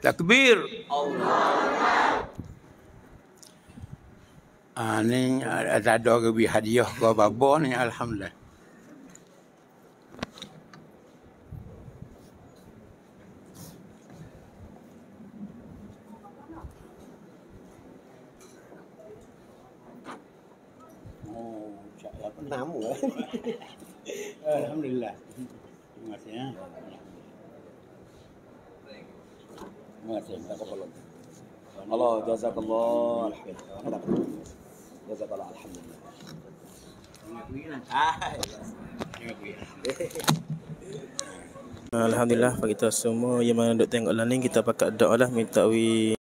Takbir. Allah. Ah ni ah, tak ada ke bi hadiah ke apa-apa ni alhamdulillah. Eh? Alhamdulillah. Terima kasih ya. Terima kasih. Allah jazakallah. Alhamdulillah. Ya, Alhamdulillah. bagi kita semua yang mana duk tengok online kita pakat doa lah minta wi